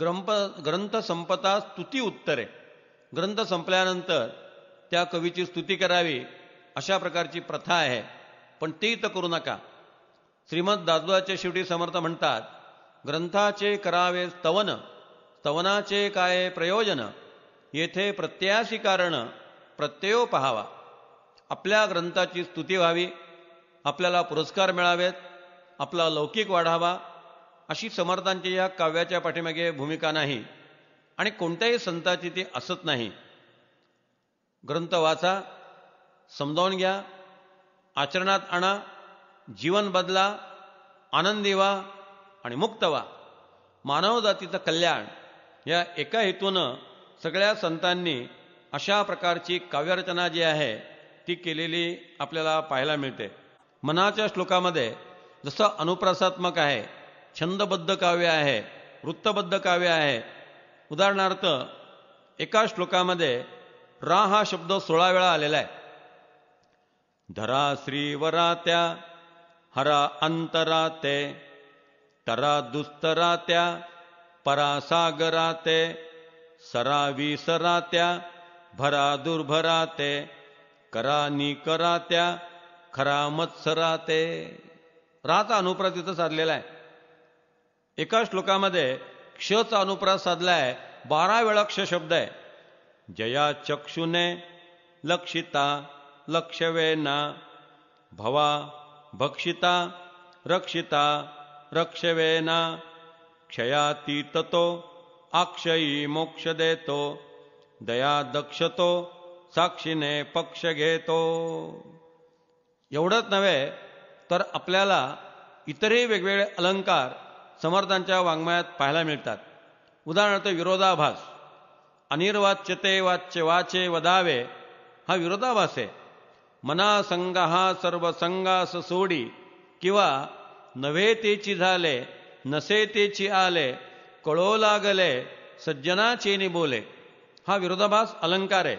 ग्रंप ग्रंथ संपता स्तुती उत्तरे ग्रंथ संपल्यानंतर त्या कवीची स्तुती करावी अशा प्रकारची प्रथा आहे पण ती तर करू नका श्रीमद दादोदाच्या शेवटी समर्थ म्हणतात ग्रंथाचे करावे स्तवन स्तवनाचे काय प्रयोजन येथे प्रत्ययाशी कारण प्रत्ययो पहावा आपल्या ग्रंथाची स्तुती व्हावी आपल्याला पुरस्कार मिळावेत आपला लौकिक वाढावा अशी समर्थांची या काव्याच्या पाठीमागे भूमिका नाही आणि कोणत्याही संताची ती असत नाही ग्रंथ वाचा समजावून घ्या आचरणात आणा जीवन बदला आनंदी व्हा आणि मुक्त व्हा मानवजातीचं कल्याण या एका हेतूनं सगळ्या संतांनी अशा प्रकारची काव्यरचना जी आहे ती केलेली आपल्याला पाहायला मिळते मनाच्या श्लोकामध्ये जसं अनुप्रासात्मक आहे छंदबद्ध काव्य आहे वृत्तबद्ध काव्य आहे उदाहरणार्थ एका श्लोकामध्ये रा हा शब्द सोळा वेळा आलेला आहे धरा श्रीवरा त्या हरा अंतरा ते तरा दुस्तरा त्या परासागरा ते सरा विसरा त्या भरा दुर्भरा ते करा नि करा त्या खरा मत्सरा ते राचा अनुप्रास तिथं साधलेला आहे एका श्लोकामध्ये क्षचा अनुप्रास साधलाय बारा वेळा क्ष शब्द आहे जया चक्षुने लक्षिता लक्षवेना भवा भक्षिता रक्षिता रक्षवेना क्षयाती ततो अक्षयी मोक्ष देतो दया दक्षतो साक्षीने पक्ष घेतो एवढंच नव्हे तर आपल्याला इतरही वेगवेगळे अलंकार समर्थांच्या वाङ्मयात पाहायला मिळतात उदाहरणार्थ विरोधाभास अनिर्वाच्यते वाच्य वाचे वदावे हा विरोधाभास आहे मनासंग हा सर्व संगास सोडी किंवा तेची झाले नसेतेची आले कळो लागले सज्जनाचे बोले हा विरोधाभास अलंकार आहे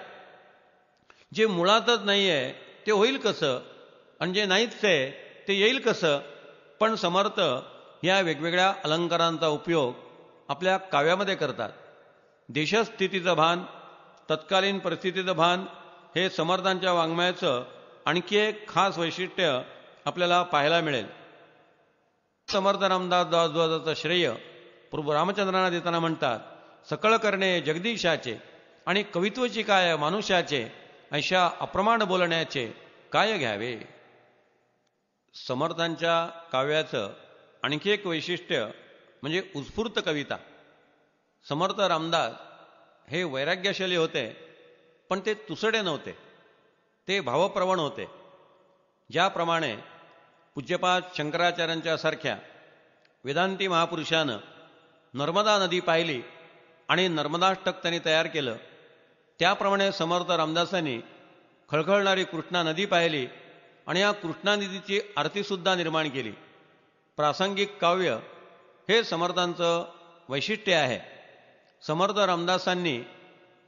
जे मुळातच नाही आहे ते होईल कसं आणि जे नाहीच आहे ते येईल कसं पण समर्थ या वेगवेगळ्या अलंकारांचा उपयोग आपल्या काव्यामध्ये करतात देशस्थितीचं भान तत्कालीन परिस्थितीचं भान हे समर्थांच्या वाङ्मयाचं आणखी एक खास वैशिष्ट्य आपल्याला पाहायला मिळेल समर्थ रामदास दासद्वाजाचं श्रेय प्रभू रामचंद्रांना देताना म्हणतात सकळ करणे जगदीशाचे आणि कवित्वची काय मानुष्याचे अशा अप्रमाण बोलण्याचे काय घ्यावे समर्थांच्या काव्याचं आणखी एक वैशिष्ट्य म्हणजे उत्स्फूर्त कविता समर्थ रामदास हे वैराग्यशैली होते पण ते तुसडे नव्हते ते भावप्रवण होते ज्याप्रमाणे पूज्यपाद शंकराचार्यांच्यासारख्या वेदांती महापुरुषानं नर्मदा नदी पाहिली आणि नर्मदाष्टक त्यांनी तयार केलं त्याप्रमाणे समर्थ रामदासांनी खळखळणारी कृष्णा नदी पाहिली आणि या कृष्णा नदीची आरतीसुद्धा निर्माण केली प्रासंगिक काव्य हे समर्थांचं वैशिष्ट्य आहे समर्थ रामदासांनी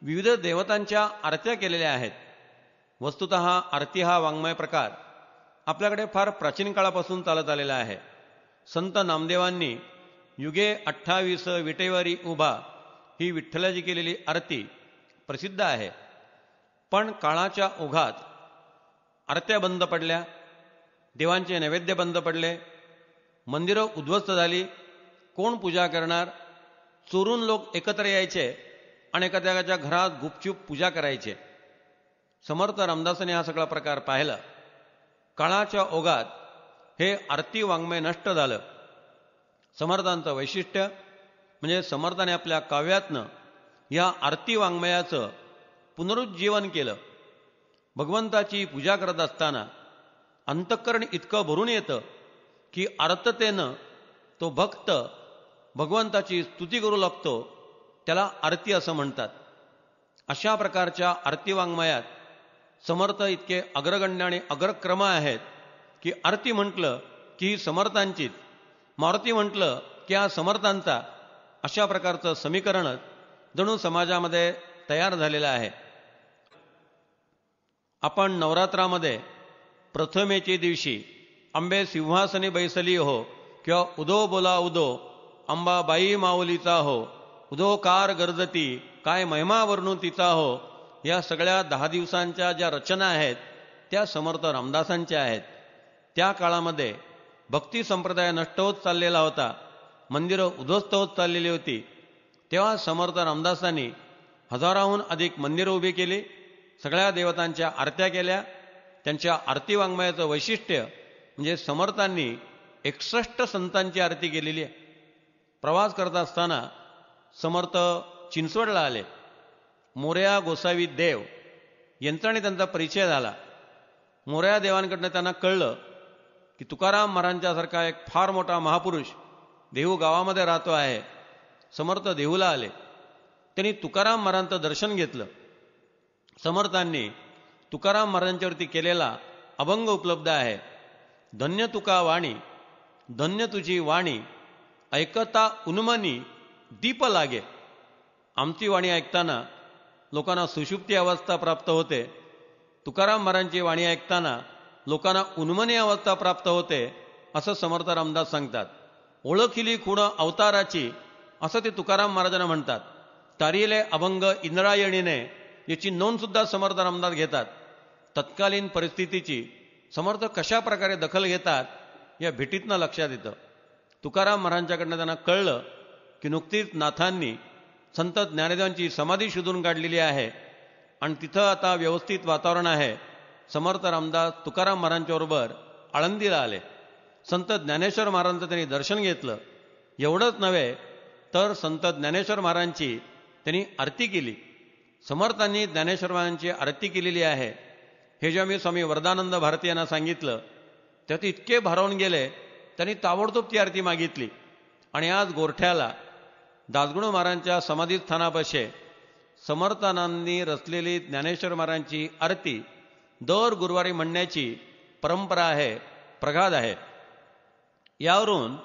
विविध देवतांच्या आरत्या केलेल्या आहेत वस्तुत आरती हा वाङ्मय प्रकार आपल्याकडे फार प्राचीन काळापासून चालत आलेला आहे संत नामदेवांनी युगे अठ्ठावीस विटेवारी उभा ही विठ्ठलाची केलेली आरती प्रसिद्ध आहे पण काळाच्या ओघात आरत्या बंद पडल्या देवांचे नैवेद्य बंद पडले मंदिरं उद्ध्वस्त झाली कोण पूजा करणार चोरून लोक एकत्र यायचे आणि एखाद्याच्या घरात गुपचूप पूजा करायचे समर्थ रामदासाने हा सगळा प्रकार पाहिला काळाच्या ओघात हे आरती वाङ्मय नष्ट झालं समर्थांचं वैशिष्ट्य म्हणजे समर्थाने आपल्या काव्यातनं या आरती वाङ्मयाचं पुनरुज्जीवन केलं भगवंताची पूजा करत असताना अंतःकरण इतकं भरून येतं की आर्ततेनं तो भक्त भगवंताची स्तुती करू लागतो त्याला आरती असं म्हणतात अशा प्रकारच्या आरती वाङ्मयात समर्थ इतके अग्रगण्य आणि अग्रक्रम आहेत की आरती म्हटलं की समर्थांचीच मारुती म्हटलं की हा समर्थांचा अशा प्रकारचं समीकरणच जणू समाजामध्ये तयार झालेला आहे आपण नवरात्रामध्ये प्रथमेचे दिवशी आंबे सिंहासनी बैसली हो किंवा उदो बोला उदो अंबाबाई माऊलीचा हो उदो कार गरजती काय महिमा वर्णू तिचा हो या सगळ्या दहा दिवसांच्या ज्या रचना आहेत त्या समर्थ रामदासांच्या आहेत त्या काळामध्ये भक्ती संप्रदाय नष्ट होत चाललेला होता मंदिरं उद्ध्वस्त होत चाललेली होती तेव्हा समर्थ रामदासांनी हजाराहून अधिक मंदिरं उभी केली सगळ्या देवतांच्या आरत्या केल्या त्यांच्या आरती वाङ्मयाचं वैशिष्ट्य म्हणजे समर्थांनी एकसष्ट संतांची आरती केलेली आहे प्रवास करत असताना समर्थ चिंचवडला आले मोर्या गोसावी देव यांचा त्यांचा परिचय झाला मोर्या देवांकडनं त्यांना कळलं की तुकाराम महाराजांच्यासारखा एक फार मोठा महापुरुष देहू गावामध्ये राहतो आहे समर्थ देहूला आले त्यांनी तुकाराम महाराजांचं दर्शन घेतलं समर्थांनी तुकाराम महाराजांच्यावरती केलेला अभंग उपलब्ध आहे धन्य तुका वाणी धन्य तुझी वाणी ऐकता उन्मनी दीप लागे आमची वाणी ऐकताना लोकांना सुषुप्ती अवस्था प्राप्त होते तुकाराम महाराजांची वाणी ऐकताना लोकांना उन्मनी अवस्था प्राप्त होते असं समर्थ रामदास सांगतात ओळखिली खुणं अवताराची असं ते तुकाराम महाराजांना म्हणतात तारिले अभंग इंद्रायणीने याची नोंद सुद्धा समर्थ रामदास घेतात तत्कालीन परिस्थितीची समर्थ कशा प्रकारे दखल घेतात या भेटीतनं लक्षात येतं तुकाराम महाराजांच्याकडनं त्यांना कळलं की नुकतीच नाथांनी संत ज्ञानदेवांची समाधी शोधून काढलेली आहे आणि तिथं आता व्यवस्थित वातावरण आहे समर्थ रामदास तुकाराम महाराजांच्याबरोबर आळंदीला आले संत ज्ञानेश्वर महाराजांचं त्यांनी दर्शन घेतलं एवढंच नव्हे तर संत ज्ञानेश्वर महाराजांची त्यांनी आरती केली समर्थांनी ज्ञानेश्वर महाराजांची आरती केलेली आहे हे जेव्हा मी स्वामी वरदानंद भारती यांना सांगितलं त्यात इतके भारावून गेले त्यांनी ताबडतोब ती आरती मागितली आणि आज गोरठ्याला दासगुण महाराजांच्या समाधीस्थानापाशे समर्थनांनी रचलेली ज्ञानेश्वर महाराजांची आरती दर गुरुवारी म्हणण्याची परंपरा आहे प्रघाद आहे यावरून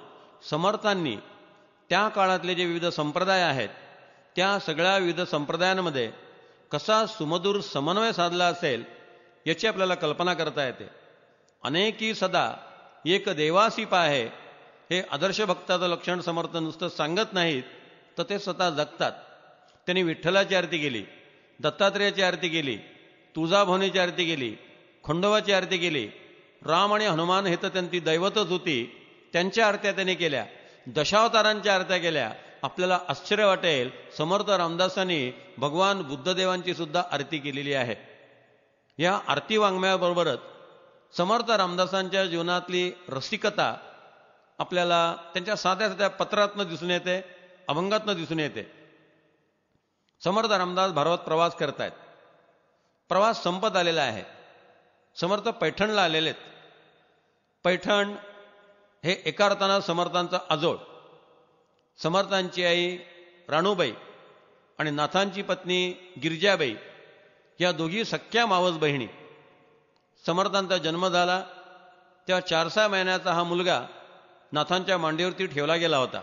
समर्थांनी त्या काळातले जे विविध संप्रदाय आहेत त्या सगळ्या विविध संप्रदायांमध्ये कसा सुमधूर समन्वय साधला असेल याची आपल्याला कल्पना करता येते अनेकी सदा एक देवासीप आहे हे आदर्श भक्ताचं लक्षण समर्थ नुसतं सांगत नाहीत तर ते स्वतः जगतात त्यांनी विठ्ठलाची आरती केली दत्तात्रेयाची आरती केली तुळजाभवानीची आरती केली खंडोबाची आरती केली राम आणि हनुमान हे तर त्यांची दैवतच होती त्यांच्या आरत्या त्यांनी केल्या दशावतारांच्या आरत्या केल्या आपल्याला आश्चर्य वाटेल समर्थ रामदासांनी भगवान बुद्धदेवांची सुद्धा आरती केलेली आहे या आरती वाङ्मयाबरोबरच समर्थ रामदासांच्या जीवनातली रसिकता आपल्याला त्यांच्या साध्या साध्या पत्रातनं दिसून येते अभंगातनं दिसून येते समर्थ रामदास भारवात प्रवास करतायत प्रवास संपत आलेला आहे समर्थ पैठणला आलेले आहेत पैठण हे एका अर्थानं समर्थांचा आजोळ समर्थांची आई राणूबाई आणि नाथांची पत्नी गिरजाबाई या दोघी सख्या मावस बहिणी समर्थांचा जन्म झाला तेव्हा चार सहा महिन्याचा हा मुलगा नाथांच्या मांडीवरती ठेवला गेला होता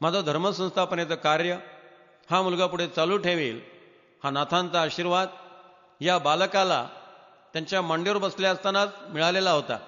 माझं धर्मसंस्थापनेचं कार्य हा मुलगा पुढे चालू ठेवेल हा नाथांचा आशीर्वाद या बालकाला त्यांच्या मांडीवर बसल्या असतानाच मिळालेला होता